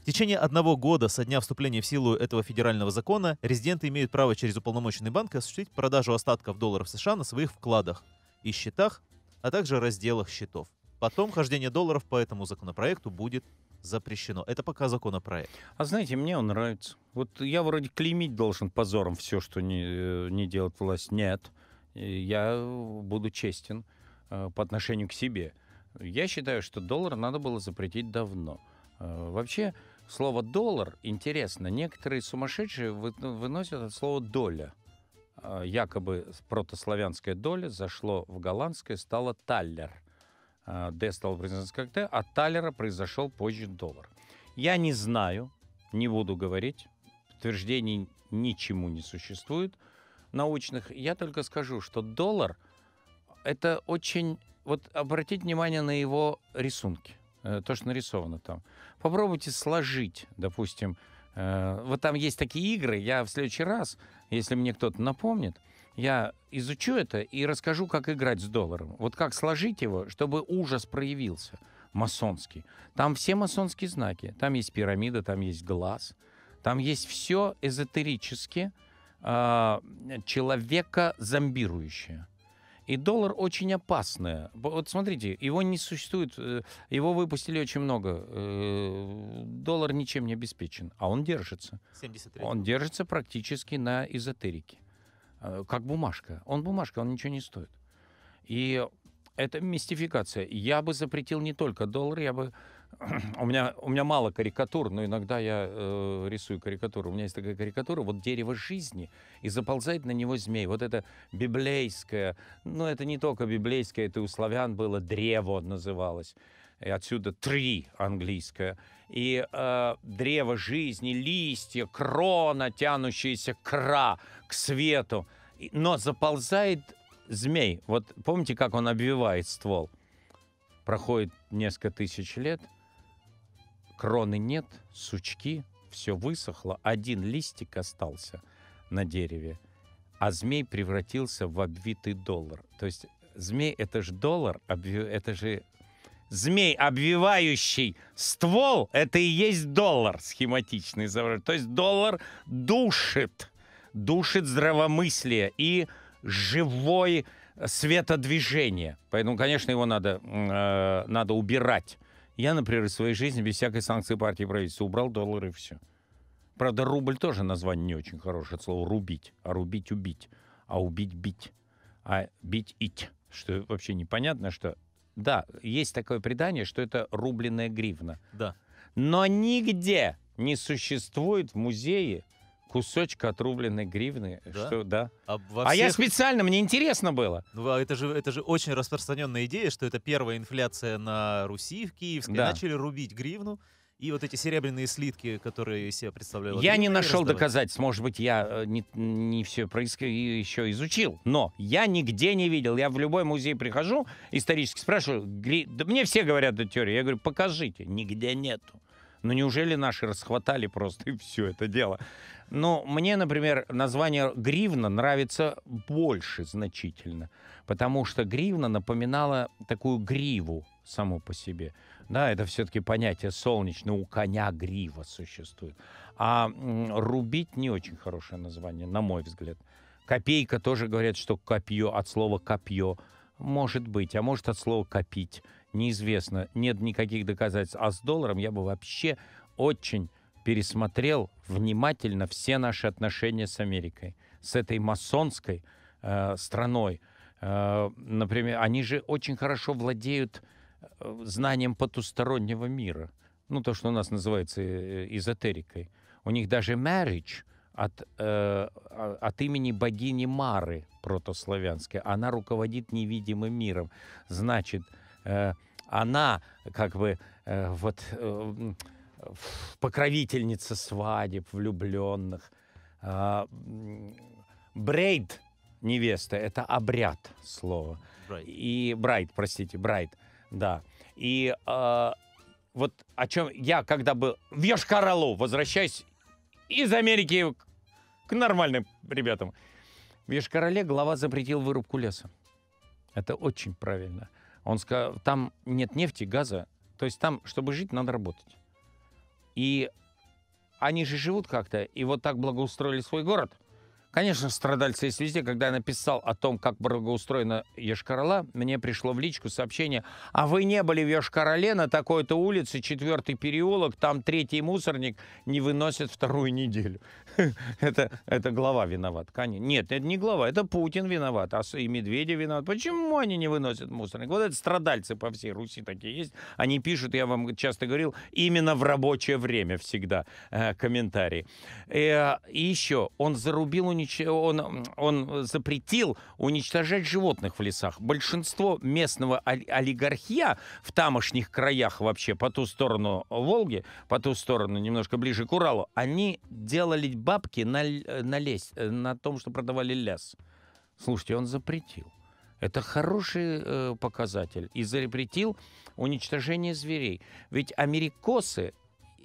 В течение одного года со дня вступления в силу этого федерального закона резиденты имеют право через уполномоченный банк осуществить продажу остатков долларов США на своих вкладах и счетах, а также разделах счетов. Потом хождение долларов по этому законопроекту будет запрещено. Это пока законопроект. А знаете, мне он нравится. Вот я вроде клеймить должен позором все, что не, э, не делает власть. Нет, я буду честен. Э, по отношению к себе. Я считаю, что доллар надо было запретить давно. Э, вообще, слово «доллар» интересно. Некоторые сумасшедшие ну, выносят от слова «доля». Э, якобы протославянская доля зашло в голландское, стало «таллер». «Д» стал произноситься как «Д», а «таллера» произошел позже «доллар». Я не знаю, не буду говорить, утверждений ничему не существует научных. Я только скажу, что доллар – это очень... Вот обратите внимание на его рисунки, э, то, что нарисовано там. Попробуйте сложить, допустим, э, вот там есть такие игры, я в следующий раз, если мне кто-то напомнит, я изучу это и расскажу, как играть с долларом. Вот как сложить его, чтобы ужас проявился масонский. Там все масонские знаки. Там есть пирамида, там есть глаз, там есть все эзотерически э, а, человека зомбирующее. И доллар очень опасная. Вот смотрите, его не существует, э, его выпустили очень много. Э, доллар ничем не обеспечен, а он держится. 73. Он держится практически на эзотерике. Э, как бумажка. Он бумажка, он ничего не стоит. И это мистификация. Я бы запретил не только доллар, я бы у меня, у меня мало карикатур, но иногда я э, рисую карикатуру. У меня есть такая карикатура, вот дерево жизни, и заползает на него змей. Вот это библейское, ну это не только библейское, это у славян было, древо называлось. И отсюда три английское. И э, древо жизни, листья, крона, тянущиеся кра к свету. Но заползает змей. Вот помните, как он обвивает ствол? Проходит несколько тысяч лет – Кроны нет, сучки, все высохло, один листик остался на дереве, а змей превратился в обвитый доллар. То есть змей — это же доллар, это же змей, обвивающий ствол, это и есть доллар схематичный изображение. То есть доллар душит, душит здравомыслие и живой светодвижение. Поэтому, конечно, его надо, э, надо убирать я, например, из своей жизни без всякой санкции партии правительства убрал доллары и все. Правда, рубль тоже название не очень хорошее. Слово «рубить». А рубить – убить. А убить – бить. А бить – ить. Что вообще непонятно, что... Да, есть такое предание, что это рубленная гривна. Да. Но нигде не существует в музее – кусочек отрубленной гривны. Да? Что, да. А, всех... а я специально, мне интересно было. Ну, а это же, это же очень распространенная идея, что это первая инфляция на Руси в Киевской. Да. Начали рубить гривну. И вот эти серебряные слитки, которые себе представляли. Я не нашел раздавать. доказательств. Может быть, я э, не, не все происк... еще изучил. Но я нигде не видел. Я в любой музей прихожу, исторически спрашиваю. Гри... Да мне все говорят эту теорию. Я говорю, покажите. Нигде нету. Ну неужели наши расхватали просто и все это дело? Но ну, мне, например, название гривна нравится больше значительно, потому что гривна напоминала такую гриву само по себе. Да, это все-таки понятие солнечное, у коня грива существует. А рубить не очень хорошее название, на мой взгляд. Копейка тоже говорят, что копье от слова копье. Может быть, а может от слова копить неизвестно, нет никаких доказательств. А с долларом я бы вообще очень пересмотрел внимательно все наши отношения с Америкой, с этой масонской э, страной. Э, например, они же очень хорошо владеют э, знанием потустороннего мира. Ну, то, что у нас называется э, эзотерикой. У них даже marriage от, э, а, от имени богини Мары протославянской. Она руководит невидимым миром. Значит, э, она как бы э, вот э, покровительница свадеб, влюбленных. Э, а, брейд невеста – это обряд слово. И брайт, простите, брайт, да. И э, вот о чем я когда был в Йошкар-Олу, возвращаюсь из Америки к нормальным ребятам. В Йошкар-Оле глава запретил вырубку леса. Это очень правильно. Он сказал, там нет нефти, газа. То есть там, чтобы жить, надо работать. И они же живут как-то, и вот так благоустроили свой город. Конечно, страдальцы есть везде. Когда я написал о том, как благоустроена Ешкарала, мне пришло в личку сообщение, а вы не были в Ешкарале на такой-то улице, четвертый переулок, там третий мусорник не выносит вторую неделю. это, это глава виноват. Нет, это не глава, это Путин виноват, а и Медведев виноват. Почему они не выносят мусорник? Вот это страдальцы по всей Руси такие есть. Они пишут, я вам часто говорил, именно в рабочее время всегда э, комментарии. Э, и еще, он зарубил, унич... он, он запретил уничтожать животных в лесах. Большинство местного олигархия в тамошних краях вообще, по ту сторону Волги, по ту сторону немножко ближе к Уралу, они делали бабки на, э, на, лес, э, на том, что продавали ляс. Слушайте, он запретил. Это хороший э, показатель. И запретил уничтожение зверей. Ведь америкосы,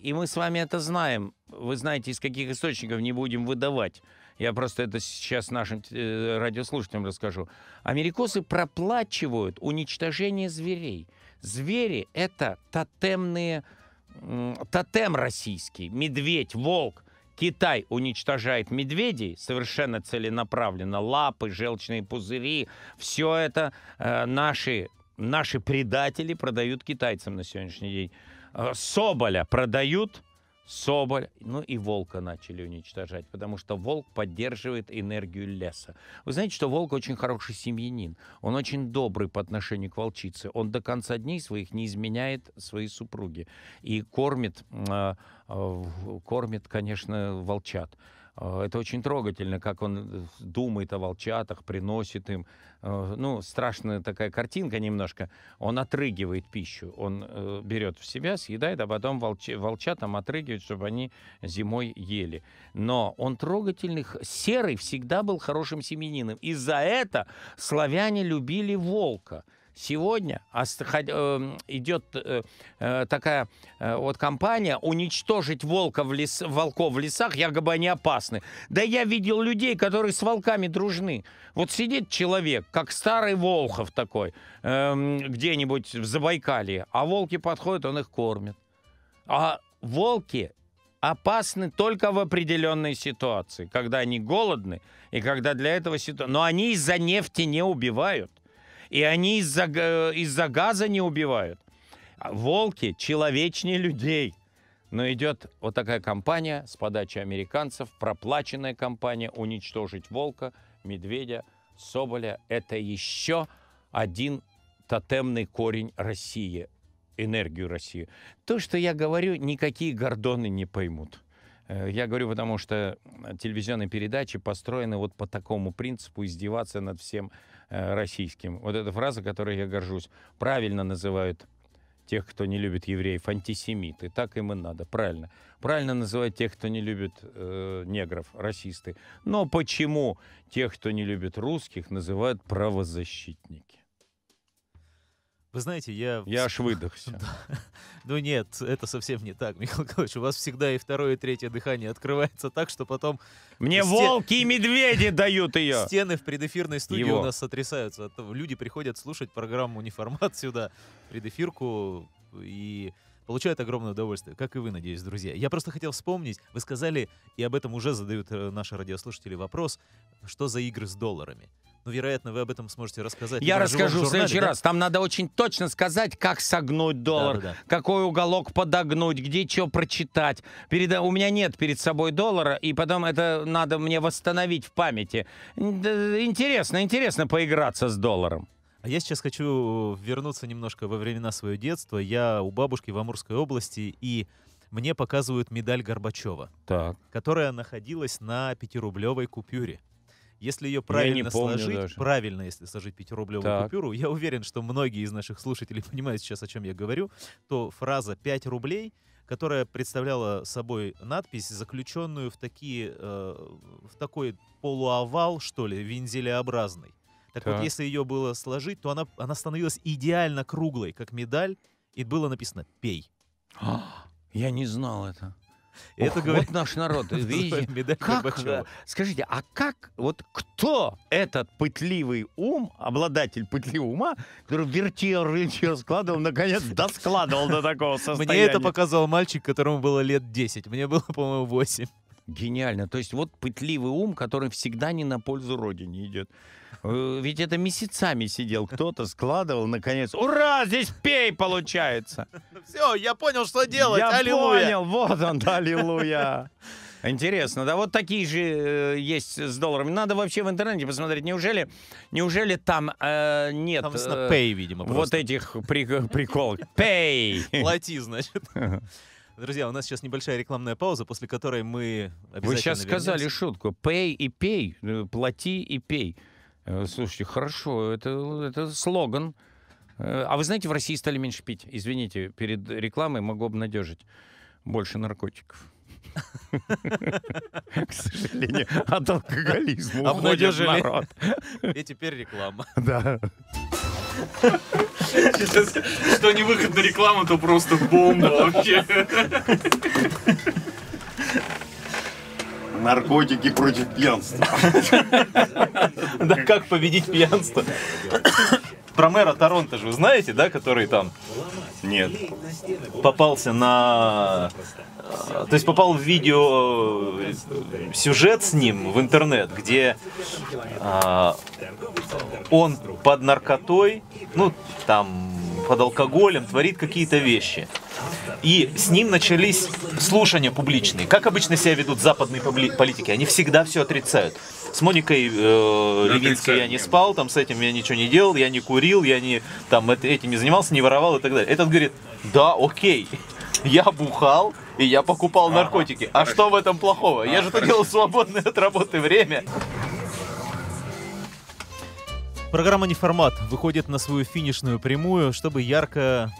и мы с вами это знаем, вы знаете, из каких источников не будем выдавать. Я просто это сейчас нашим э, радиослушателям расскажу. Америкосы проплачивают уничтожение зверей. Звери — это тотемные, э, тотем российский, медведь, волк — Китай уничтожает медведей совершенно целенаправленно, лапы, желчные пузыри, все это э, наши, наши предатели продают китайцам на сегодняшний день. Э, соболя продают соболь, ну и волка начали уничтожать, потому что волк поддерживает энергию леса. Вы знаете, что волк очень хороший семьянин, он очень добрый по отношению к волчице, он до конца дней своих не изменяет своей супруге и кормит, а, а, кормит, конечно, волчат. Э, это очень трогательно, как он э, думает о волчатах, приносит им. Э, ну, страшная такая картинка немножко. Он отрыгивает пищу. Он берет в себя, съедает, а потом волч... волчатам отрыгивает, чтобы они зимой ели. Но он трогательный. Серый всегда был хорошим семенином. И за это славяне любили волка – Сегодня эм, идет э, э, такая э, вот кампания уничтожить волка в лес, волков в лесах, якобы они опасны. Да я видел людей, которые с волками дружны. Вот сидит человек, как старый Волхов такой, эм, где-нибудь в Забайкалье, а волки подходят, он их кормит. А волки опасны только в определенной ситуации, когда они голодны и когда для этого ситуация. Но они из-за нефти не убивают. И они из-за из газа не убивают. А волки человечнее людей. Но идет вот такая кампания с подачи американцев, проплаченная кампания уничтожить волка, медведя, соболя. Это еще один тотемный корень России, энергию России. То, что я говорю, никакие гордоны не поймут. Э, я говорю, потому что телевизионные передачи построены вот по такому принципу издеваться над всем Э, российским. Вот эта фраза, которой я горжусь, правильно называют тех, кто не любит евреев, антисемиты. Так им и надо, правильно. Правильно называть тех, кто не любит э, негров, расисты. Но почему тех, кто не любит русских, называют правозащитники? Вы знаете, я... Я аж выдохся. ну нет, это совсем не так, Михаил Николаевич. У вас всегда и второе, и третье дыхание открывается так, что потом... Мне волки и медведи дают ее! Стены в предэфирной студии у нас сотрясаются. Люди приходят слушать программу «Униформат» сюда, предэфирку, и получают огромное удовольствие, как и вы, надеюсь, друзья. Я просто хотел вспомнить, вы сказали, и об этом уже задают э, наши радиослушатели вопрос, что за игры с долларами? Ну, вероятно, вы об этом сможете рассказать. Я расскажу журнале, в следующий да? раз. Там надо очень точно сказать, как согнуть доллар, да, да, какой уголок подогнуть, где что прочитать. Перед... У меня нет перед собой доллара, и потом это надо мне восстановить в памяти. Интересно, интересно поиграться с долларом. А я сейчас хочу вернуться немножко во времена своего детства. Я у бабушки в Амурской области, и мне показывают медаль Горбачева, так. которая находилась на пятирублевой купюре. Если ее правильно сложить, даже. правильно, если сложить пятирублевую купюру, я уверен, что многие из наших слушателей понимают сейчас, о чем я говорю, то фраза 5 рублей которая представляла собой надпись, заключенную в, такие, э, в такой полуовал, что ли, вензелеобразный. Так, так. вот, если ее было сложить, то она, она становилась идеально круглой, как медаль, и было написано «пей». А, я не знал это. Это Ох, говорит... Вот наш народ, видите, как, а, скажите, а как, вот кто этот пытливый ум, обладатель пытливого ума, который вертел, вертел, складывал, наконец доскладывал до такого состояния? Мне это показал мальчик, которому было лет 10, мне было, по-моему, 8. Гениально. То есть вот пытливый ум, который всегда не на пользу родине идет. Э, ведь это месяцами сидел кто-то, складывал, наконец. Ура, здесь пей получается. Все, я понял, что делать. Я аллилуйя. понял, вот он, аллилуйя. Интересно, да, вот такие же э, есть с долларами. Надо вообще в интернете посмотреть, неужели, неужели там э, нет... Там э, pay, видимо, просто. Вот этих при, приколов. Pay! Плати, значит. Друзья, у нас сейчас небольшая рекламная пауза, после которой мы обязательно Вы сейчас вернемся. сказали шутку. Пей и пей, э, плати и пей. Э, слушайте, хорошо, это, это слоган. Э, а вы знаете, в России стали меньше пить. Извините, перед рекламой могу обнадежить. Больше наркотиков. К сожалению, от алкоголизма уходит народ. И теперь реклама. Да. Сейчас, что не выход на рекламу, то просто бомба вообще. Наркотики против пьянства. Да как победить пьянство? про мэра Торонто же вы знаете, да, который там... Нет. Попался на... Э, то есть попал в видео э, сюжет с ним в интернет, где а, он под наркотой, ну, там, под алкоголем творит какие-то вещи. И с ним начались слушания публичные. Как обычно себя ведут западные политики? Они всегда все отрицают. С Моникой э, Левинской я не спал, там с этим я ничего не делал, я не курил, я не там этим не занимался, не воровал и так далее. Этот говорит, да, окей, я бухал, и я покупал ага, наркотики. А хорошо. что в этом плохого? А, я же хорошо. это делал свободное от работы время. Программа «Неформат» выходит на свою финишную прямую, чтобы ярко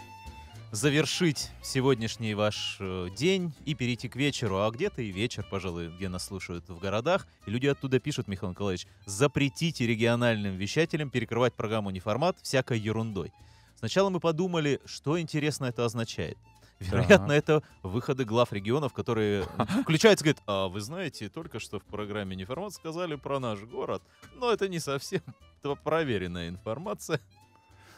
завершить сегодняшний ваш э, день и перейти к вечеру. А где-то и вечер, пожалуй, где нас слушают в городах. И люди оттуда пишут, Михаил Николаевич, запретите региональным вещателям перекрывать программу «Неформат» всякой ерундой. Сначала мы подумали, что интересно это означает. Вероятно, да. это выходы глав регионов, которые включаются и говорят, а вы знаете, только что в программе «Неформат» сказали про наш город, но это не совсем проверенная информация.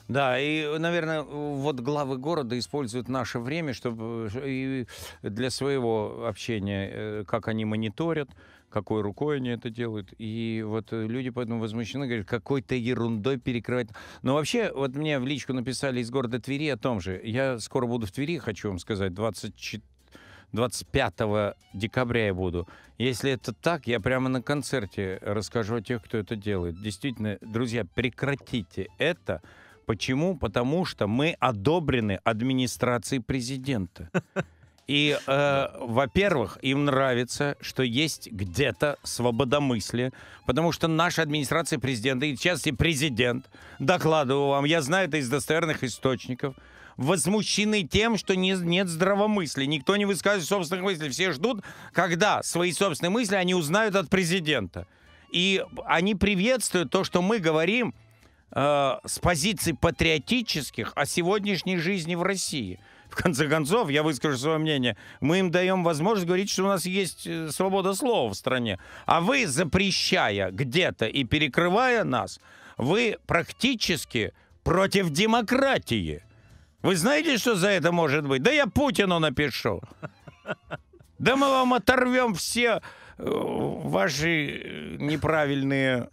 Да, и, наверное, вот главы города используют наше время, чтобы и для своего общения, э, как они мониторят, какой рукой они это делают. И вот люди поэтому возмущены, говорят, какой-то ерундой перекрывать. Но вообще, вот мне в личку написали из города Твери о том же. Я скоро буду в Твери, хочу вам сказать, 24 25 декабря я буду. Если это так, я прямо на концерте расскажу о тех, кто это делает. Действительно, друзья, прекратите это. Почему? Потому что мы одобрены администрацией президента. И, э, во-первых, им нравится, что есть где-то свободомыслие, потому что наша администрация президента, и в частности президент, докладываю вам, я знаю это из достоверных источников, возмущены тем, что не, нет здравомыслия. Никто не высказывает собственных мыслей. Все ждут, когда свои собственные мысли они узнают от президента. И они приветствуют то, что мы говорим, Э, с позиций патриотических о сегодняшней жизни в России. В конце концов, я выскажу свое мнение, мы им даем возможность говорить, что у нас есть э, свобода слова в стране. А вы, запрещая где-то и перекрывая нас, вы практически против демократии. Вы знаете, что за это может быть? Да я Путину напишу. Да мы вам оторвем все э, ваши неправильные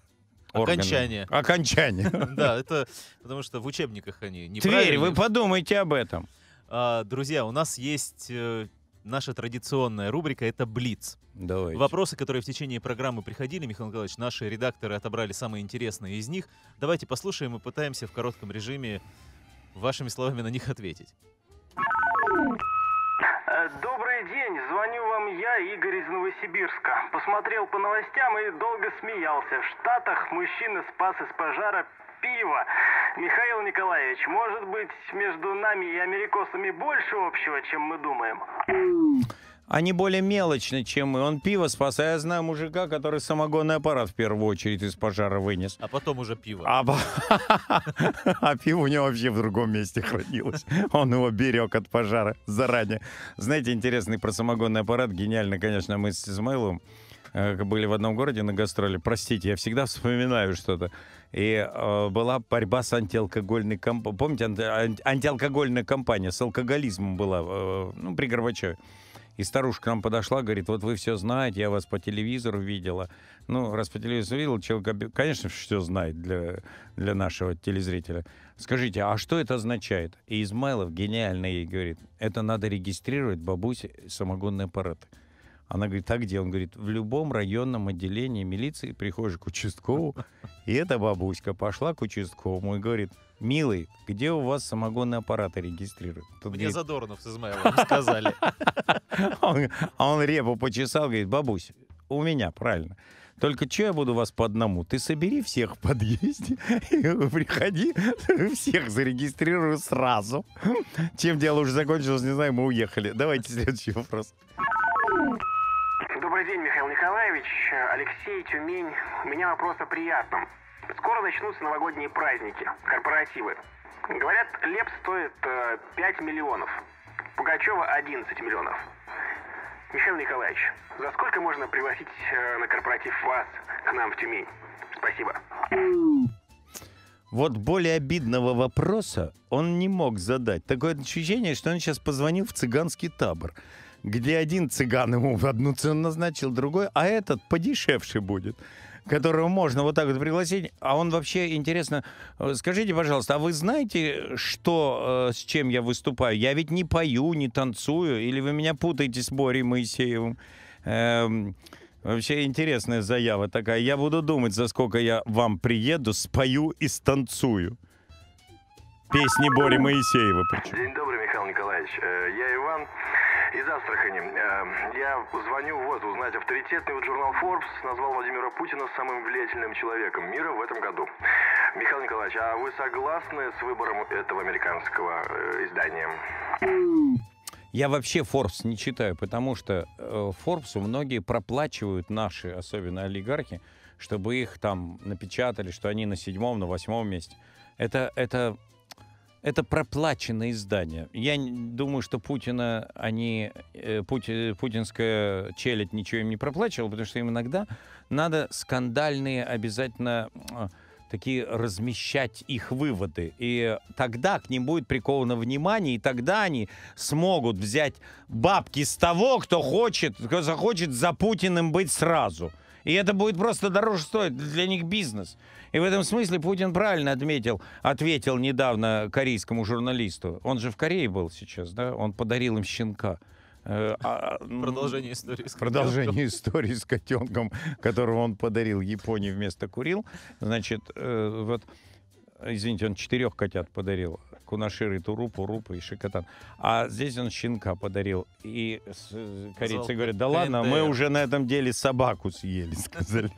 Окончание. Окончание. Да, это потому что в учебниках они не Тверь, вы подумайте об этом. А, друзья, у нас есть э, наша традиционная рубрика — это «Блиц». Давайте. Вопросы, которые в течение программы приходили, Михаил Николаевич, наши редакторы отобрали самые интересные из них. Давайте послушаем и пытаемся в коротком режиме вашими словами на них ответить. Э, добрый день, я, Игорь из Новосибирска. Посмотрел по новостям и долго смеялся. В Штатах мужчина спас из пожара пиво. Михаил Николаевич, может быть, между нами и америкосами больше общего, чем мы думаем? они более мелочны, чем мы. Он пиво спас, а я знаю мужика, который самогонный аппарат в первую очередь из пожара вынес. А потом уже пиво. А, а пиво у него вообще в другом месте хранилось. Он его берег от пожара заранее. Знаете, интересный про самогонный аппарат, гениально, конечно, мы с Измайловым э, были в одном городе на гастроли. Простите, я всегда вспоминаю что-то. И э, была борьба с антиалкогольной компанией. Помните, анти- антиалкогольная компания с алкоголизмом была э, ну, при Горбачеве. И старушка к нам подошла, говорит, вот вы все знаете, я вас по телевизору видела. Ну, раз по телевизору видел, человек, конечно, все знает для, для нашего телезрителя. Скажите, а что это означает? И Измайлов гениально ей говорит, это надо регистрировать бабусе самогонные аппараты. Она говорит, а где? Он говорит, в любом районном отделении милиции приходишь к участковому, и эта бабуська пошла к участковому и говорит, Милый, где у вас самогонные аппараты регистрируют? Тут Мне говорит... Задорнов с Измайловым сказали. А он репу почесал, говорит, бабусь, у меня, правильно. Только что я буду вас по одному? Ты собери всех в подъезде, приходи, всех зарегистрирую сразу. Чем дело уже закончилось, не знаю, мы уехали. Давайте следующий вопрос. Добрый день, Михаил Николаевич. Алексей Тюмень. У меня вопрос о приятном. Скоро начнутся новогодние праздники, корпоративы. Говорят, Леп стоит э, 5 миллионов, Пугачева 11 миллионов. Михаил Николаевич, за сколько можно пригласить э, на корпоратив вас к нам в Тюмень? Спасибо. Вот более обидного вопроса он не мог задать. Такое ощущение, что он сейчас позвонил в цыганский табор, где один цыган ему в одну цену назначил, другой, а этот подешевше будет которого можно вот так вот пригласить. А он вообще, интересно, э, скажите, пожалуйста, а вы знаете, что, э, с чем я выступаю? Я ведь не пою, не танцую, или вы меня путаете с Борей Моисеевым? Эм... Вообще интересная заява такая. Я буду думать, за сколько я вам приеду, спою и станцую. Песни Бори Моисеева. Причем. День добрый, Михаил Николаевич. Э, я Иван из Астрахани. Эм, я звоню вот узнать авторитетный вот журнал Forbes назвал Владимира Путина самым влиятельным человеком мира в этом году. Михаил Николаевич, а вы согласны с выбором этого американского э, издания? Я вообще Forbes не читаю, потому что э, Forbes многие проплачивают наши, особенно олигархи, чтобы их там напечатали, что они на седьмом, на восьмом месте. Это, это это проплаченные издания. Я думаю, что Путина они, э, пути, э, путинская челядь ничего им не проплачивала, потому что им иногда надо скандальные обязательно а, такие размещать их выводы. И тогда к ним будет приковано внимание, и тогда они смогут взять бабки с того, кто хочет, кто захочет за Путиным быть сразу. И это будет просто дороже стоить для них бизнес. И в этом смысле Путин правильно отметил, ответил недавно корейскому журналисту. Он же в Корее был сейчас, да? Он подарил им щенка. Э, а, а, продолжение истории с Продолжение истории с котенком, которого он подарил Японии вместо курил. Значит, э, вот, извините, он четырех котят подарил кунаширы, турупу, рупу и шикотан. А здесь он щенка подарил. И э, корейцы говорят, да ладно, мы уже на этом деле собаку съели, сказали.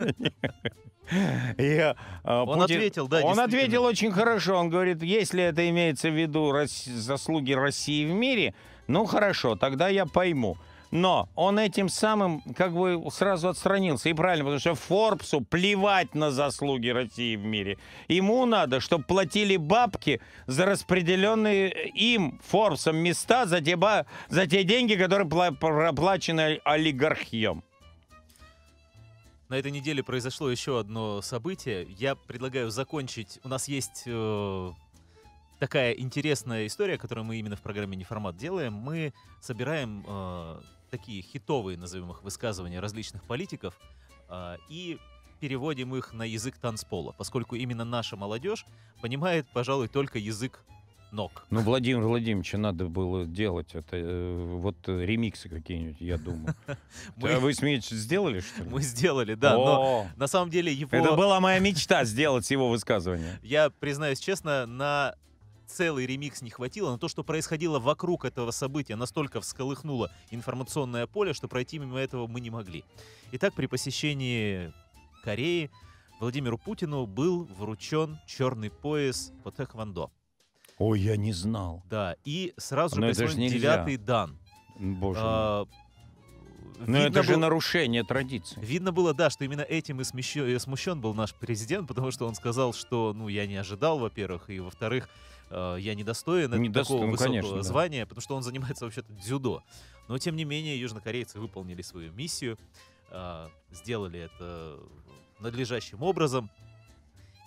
И, а, он Путин, ответил, да. Он ответил очень хорошо. Он говорит, если это имеется в виду заслуги России в мире, ну хорошо, тогда я пойму. Но он этим самым как бы сразу отстранился. И правильно, потому что Форбсу плевать на заслуги России в мире. Ему надо, чтобы платили бабки за распределенные им, Форбсом, места за те, за те деньги, которые проплачены олигархием. На этой неделе произошло еще одно событие. Я предлагаю закончить. У нас есть э, такая интересная история, которую мы именно в программе Неформат делаем. Мы собираем э, такие хитовые, назовем их, высказывания различных политиков э, и переводим их на язык танцпола, поскольку именно наша молодежь понимает, пожалуй, только язык ног. Ну, Владимир Владимирович, надо было делать это, э, вот ремиксы какие-нибудь, я думаю. Мы... Вы смеете, сделали, что ли? Мы сделали, да, но на самом деле его... Это была моя мечта сделать его высказывание. Я признаюсь честно, на целый ремикс не хватило, но то, что происходило вокруг этого события, настолько всколыхнуло информационное поле, что пройти мимо этого мы не могли. Итак, при посещении Кореи Владимиру Путину был вручен черный пояс по тэквондо. Ой, я не знал. Да, и сразу но же ну, присвоен девятый дан. Боже а, Но ну, видно это же был... нарушение традиции. Видно было, да, что именно этим и смещен, и смущен был наш президент, потому что он сказал, что, ну, я не ожидал, во-первых, и, во-вторых, Э, я недостоин не такого ну, высокого конечно, звания, да. потому что он занимается вообще-то дзюдо. Но, тем не менее, южнокорейцы выполнили свою миссию, э, сделали это надлежащим образом.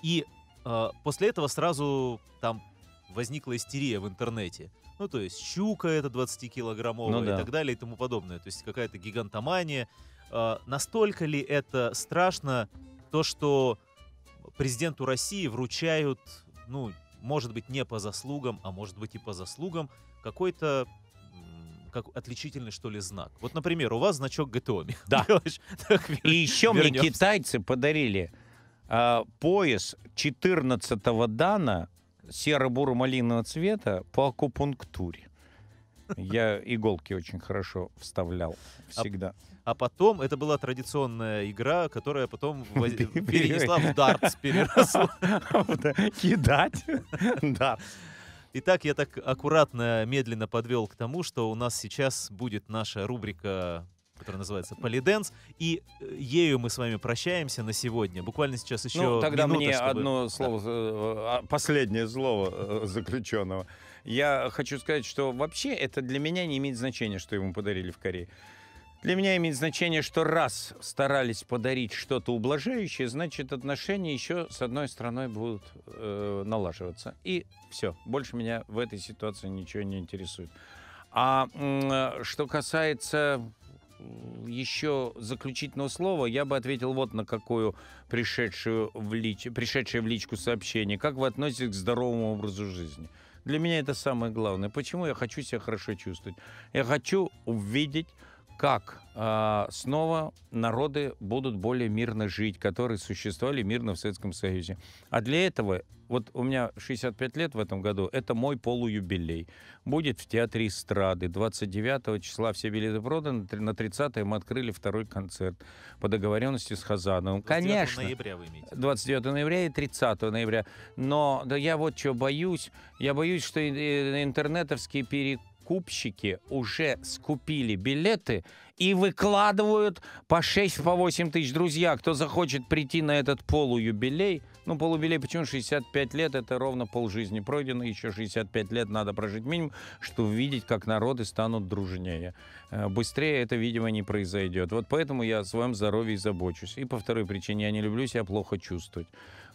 И э, после этого сразу там возникла истерия в интернете. Ну, то есть щука это 20-килограммовая ну, да. и так далее и тому подобное. То есть какая-то гигантомания. Э, настолько ли это страшно, то, что президенту России вручают, ну, может быть, не по заслугам, а может быть и по заслугам, какой-то как отличительный, что ли, знак. Вот, например, у вас значок ГТОМИ. Да. И еще мне китайцы подарили э, пояс 14-го дана серо-буро-малинового цвета по акупунктуре. Я иголки очень хорошо вставлял а всегда. А а потом это была традиционная игра, которая потом перенесла в дартс, переросла. Э, кидать дартс. Итак, я так аккуратно, медленно подвел к тому, что у нас сейчас будет наша рубрика которая называется Полиденс, и э, ею мы с вами прощаемся на сегодня. Буквально сейчас еще ну, тогда минута, мне чтобы... одно слово, да. Э, а, последнее слово заключенного. Я хочу сказать, что вообще это для меня не имеет значения, что ему подарили в Корее. Для меня имеет значение, что раз старались подарить что-то ублажающее, значит, отношения еще с одной страной будут э, налаживаться. И все. Больше меня в этой ситуации ничего не интересует. А э, что касается еще заключительного слова, я бы ответил вот на какую пришедшую в лич... пришедшее в личку сообщение. Как вы относитесь к здоровому образу жизни? Для меня это самое главное. Почему я хочу себя хорошо чувствовать? Я хочу увидеть как э, снова народы будут более мирно жить, которые существовали мирно в Советском Союзе. А для этого, вот у меня 65 лет в этом году, это мой полуюбилей. Будет в Театре эстрады. 29 числа все билеты проданы, на 30 мы открыли второй концерт по договоренности с Хазановым. 29 Конечно. ноября вы имеете. 29 ноября и 30 ноября. Но да я вот что боюсь. Я боюсь, что интернетовские перекупы закупщики уже скупили билеты и выкладывают по 6-8 по 8 тысяч. Друзья, кто захочет прийти на этот полуюбилей, ну, полубилей, почему 65 лет? Это ровно полжизни пройдено, еще 65 лет надо прожить минимум, чтобы видеть, как народы станут дружнее. Э, быстрее это, видимо, не произойдет. Вот поэтому я о своем здоровье забочусь. И по второй причине, я не люблю себя плохо чувствовать.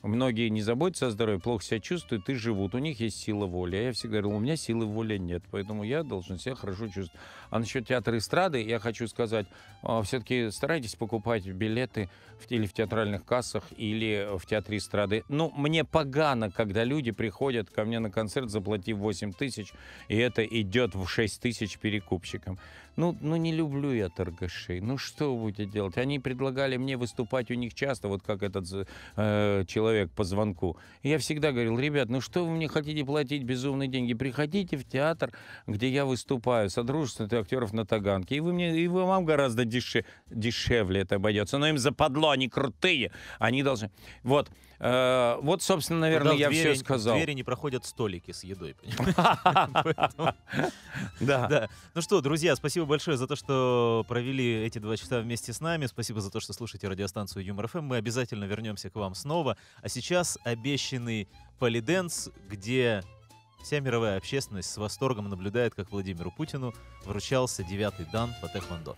Многие не заботятся о здоровье, плохо себя чувствуют и живут. У них есть сила воли. А я всегда говорил, у меня силы воли нет, поэтому я должен себя хорошо чувствовать. А насчет театра эстрады я хочу сказать, а, все-таки старайтесь покупать билеты или в театральных кассах, или в театре эстрады. Ну, мне погано, когда люди приходят ко мне на концерт, заплатив 8 тысяч, и это идет в 6 тысяч перекупщикам ну, ну не люблю я торгашей, ну что вы будете делать? Они предлагали мне выступать у них часто, вот как этот э, человек по звонку. И я всегда говорил, ребят, ну что вы мне хотите платить безумные деньги? Приходите в театр, где я выступаю, Содружество актеров на Таганке, и, вы мне, и вы, вам гораздо деше, дешевле это обойдется. Но им западло, они крутые, они должны... Вот, Э, вот, собственно, наверное, Когда я двери, все сказал. В двери не проходят столики с едой. Да. Ну что, друзья, спасибо большое за то, что провели эти два часа вместе с нами. Спасибо за то, что слушаете радиостанцию Юмор ФМ. Мы обязательно вернемся к вам снова. А сейчас обещанный полиденс, где Вся мировая общественность с восторгом наблюдает, как Владимиру Путину вручался девятый дан по тэквондо.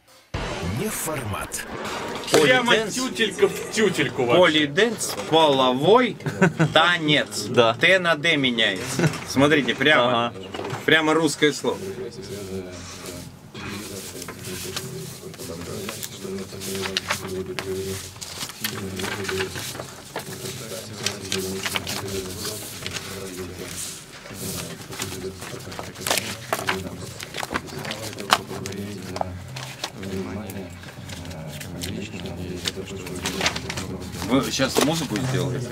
Не формат. Прямо тютелька в тютельку вообще. Полиденс, половой танец. Да. Т на Д меняется. Смотрите, прямо, ага. прямо русское слово. Thank Вы сейчас музыку сделаете?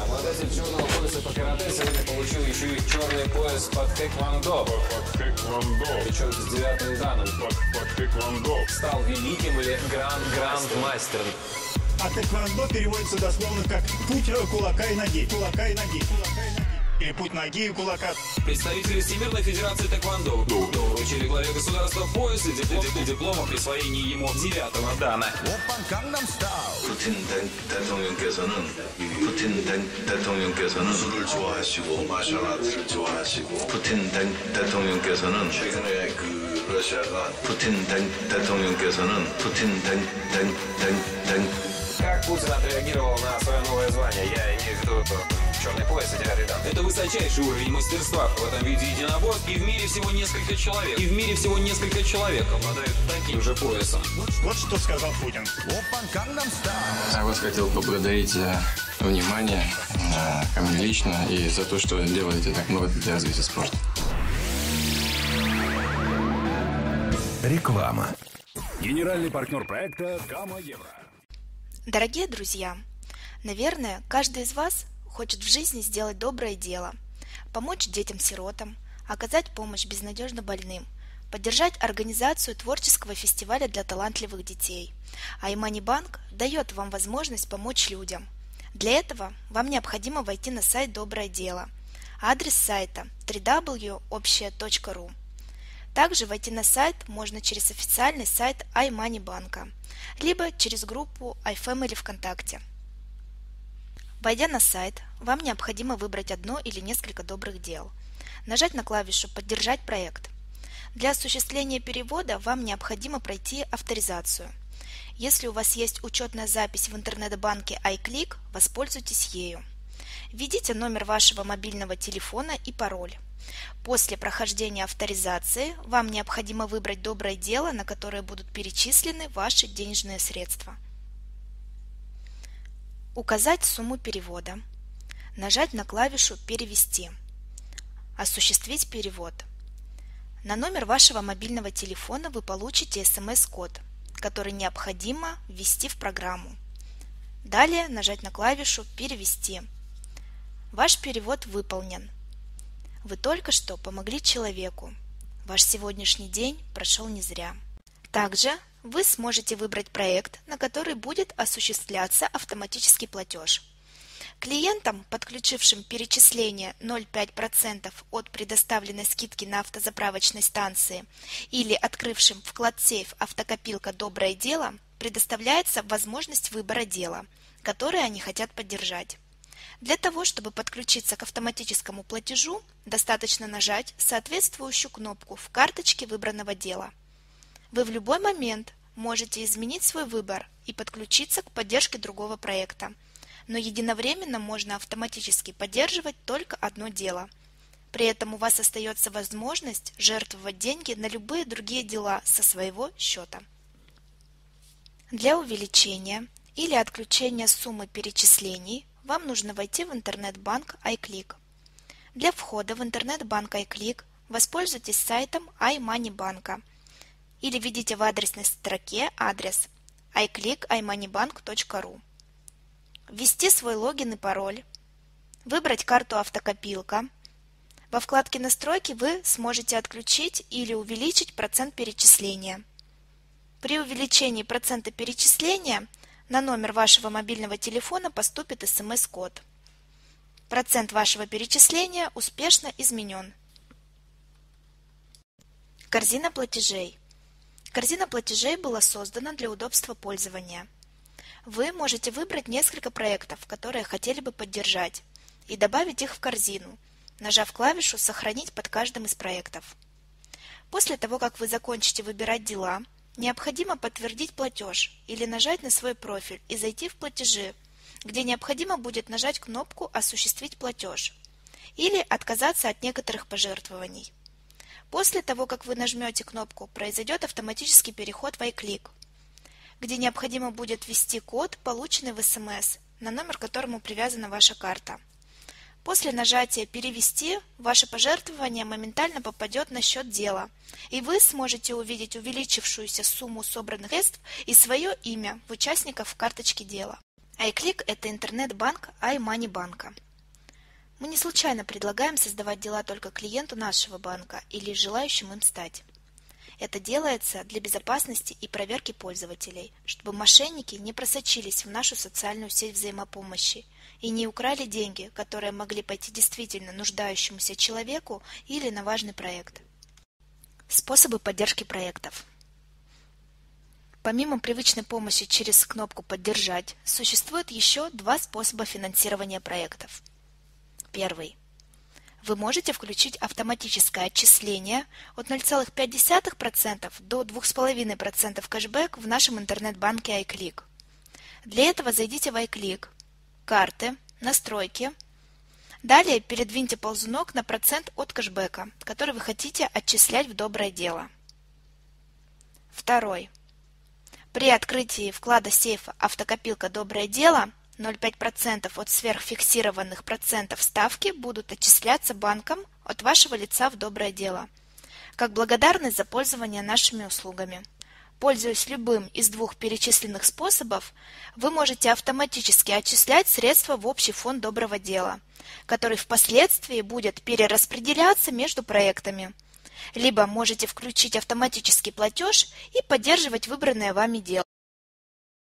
Обладатель черного пояса по карате сегодня получил еще и черный пояс по тэквондо. Причем с девятым данным. По, Стал великим или гранд-гранд-мастером. А тэквондо переводится дословно как «путь кулака и ноги». Кулака и ноги. Кулака или путь ноги и кулака. Представители Всемирной Федерации Тэквондо вручили главе государства пояс и диплом, и диплом о присвоении ему девятого дана. Путин 대통령께서는 푸틴 Как Путин отреагировал на свое новое звание? Я имею в виду черный пояс и Это высочайший уровень мастерства в этом виде единоборств, и в мире всего несколько человек. И в мире всего несколько человек обладают таким же поясом. Вот что сказал Путин. Я вас хотел поблагодарить за внимание ко мне лично и за то, что делаете так много для развития спорта. Реклама. Генеральный партнер проекта «Кама Евро». Дорогие друзья, наверное, каждый из вас хочет в жизни сделать доброе дело, помочь детям-сиротам, оказать помощь безнадежно больным, поддержать организацию творческого фестиваля для талантливых детей. А Банк дает вам возможность помочь людям. Для этого вам необходимо войти на сайт «Доброе дело». Адрес сайта www.общая.ру. Также войти на сайт можно через официальный сайт iMoney банка, либо через группу iFamily ВКонтакте. Войдя на сайт, вам необходимо выбрать одно или несколько добрых дел. Нажать на клавишу «Поддержать проект». Для осуществления перевода вам необходимо пройти авторизацию. Если у вас есть учетная запись в интернет-банке iClick, воспользуйтесь ею. Введите номер вашего мобильного телефона и пароль. После прохождения авторизации вам необходимо выбрать доброе дело, на которое будут перечислены ваши денежные средства. Указать сумму перевода нажать на клавишу «Перевести», «Осуществить перевод». На номер вашего мобильного телефона вы получите смс-код, который необходимо ввести в программу. Далее нажать на клавишу «Перевести». Ваш перевод выполнен. Вы только что помогли человеку. Ваш сегодняшний день прошел не зря. Также вы сможете выбрать проект, на который будет осуществляться автоматический платеж. Клиентам, подключившим перечисление 0,5% от предоставленной скидки на автозаправочной станции или открывшим вклад сейф автокопилка «Доброе дело», предоставляется возможность выбора дела, которое они хотят поддержать. Для того, чтобы подключиться к автоматическому платежу, достаточно нажать соответствующую кнопку в карточке выбранного дела. Вы в любой момент можете изменить свой выбор и подключиться к поддержке другого проекта – но единовременно можно автоматически поддерживать только одно дело. При этом у вас остается возможность жертвовать деньги на любые другие дела со своего счета. Для увеличения или отключения суммы перечислений вам нужно войти в интернет-банк iClick. Для входа в интернет-банк iClick воспользуйтесь сайтом iMoney или введите в адресной строке адрес iClick ввести свой логин и пароль, выбрать карту автокопилка. Во вкладке «Настройки» вы сможете отключить или увеличить процент перечисления. При увеличении процента перечисления на номер вашего мобильного телефона поступит смс-код. Процент вашего перечисления успешно изменен. Корзина платежей. Корзина платежей была создана для удобства пользования – вы можете выбрать несколько проектов, которые хотели бы поддержать, и добавить их в корзину, нажав клавишу «Сохранить под каждым из проектов». После того, как вы закончите выбирать дела, необходимо подтвердить платеж или нажать на свой профиль и зайти в «Платежи», где необходимо будет нажать кнопку «Осуществить платеж» или отказаться от некоторых пожертвований. После того, как вы нажмете кнопку, произойдет автоматический переход в iClick где необходимо будет ввести код, полученный в СМС, на номер которому привязана ваша карта. После нажатия «Перевести» ваше пожертвование моментально попадет на счет дела, и вы сможете увидеть увеличившуюся сумму собранных средств и свое имя в участников карточки дела. iClick – это интернет-банк iMoney Мы не случайно предлагаем создавать дела только клиенту нашего банка или желающим им стать. Это делается для безопасности и проверки пользователей, чтобы мошенники не просочились в нашу социальную сеть взаимопомощи и не украли деньги, которые могли пойти действительно нуждающемуся человеку или на важный проект. Способы поддержки проектов. Помимо привычной помощи через кнопку «Поддержать», существует еще два способа финансирования проектов. Первый – вы можете включить автоматическое отчисление от 0,5% до 2,5% кэшбэк в нашем интернет-банке iClick. Для этого зайдите в iClick, карты, настройки. Далее передвиньте ползунок на процент от кэшбэка, который вы хотите отчислять в доброе дело. Второй. При открытии вклада сейфа «Автокопилка. Доброе дело» 0,5% от сверхфиксированных процентов ставки будут отчисляться банком от вашего лица в доброе дело, как благодарность за пользование нашими услугами. Пользуясь любым из двух перечисленных способов, вы можете автоматически отчислять средства в общий фонд доброго дела, который впоследствии будет перераспределяться между проектами. Либо можете включить автоматический платеж и поддерживать выбранное вами дело.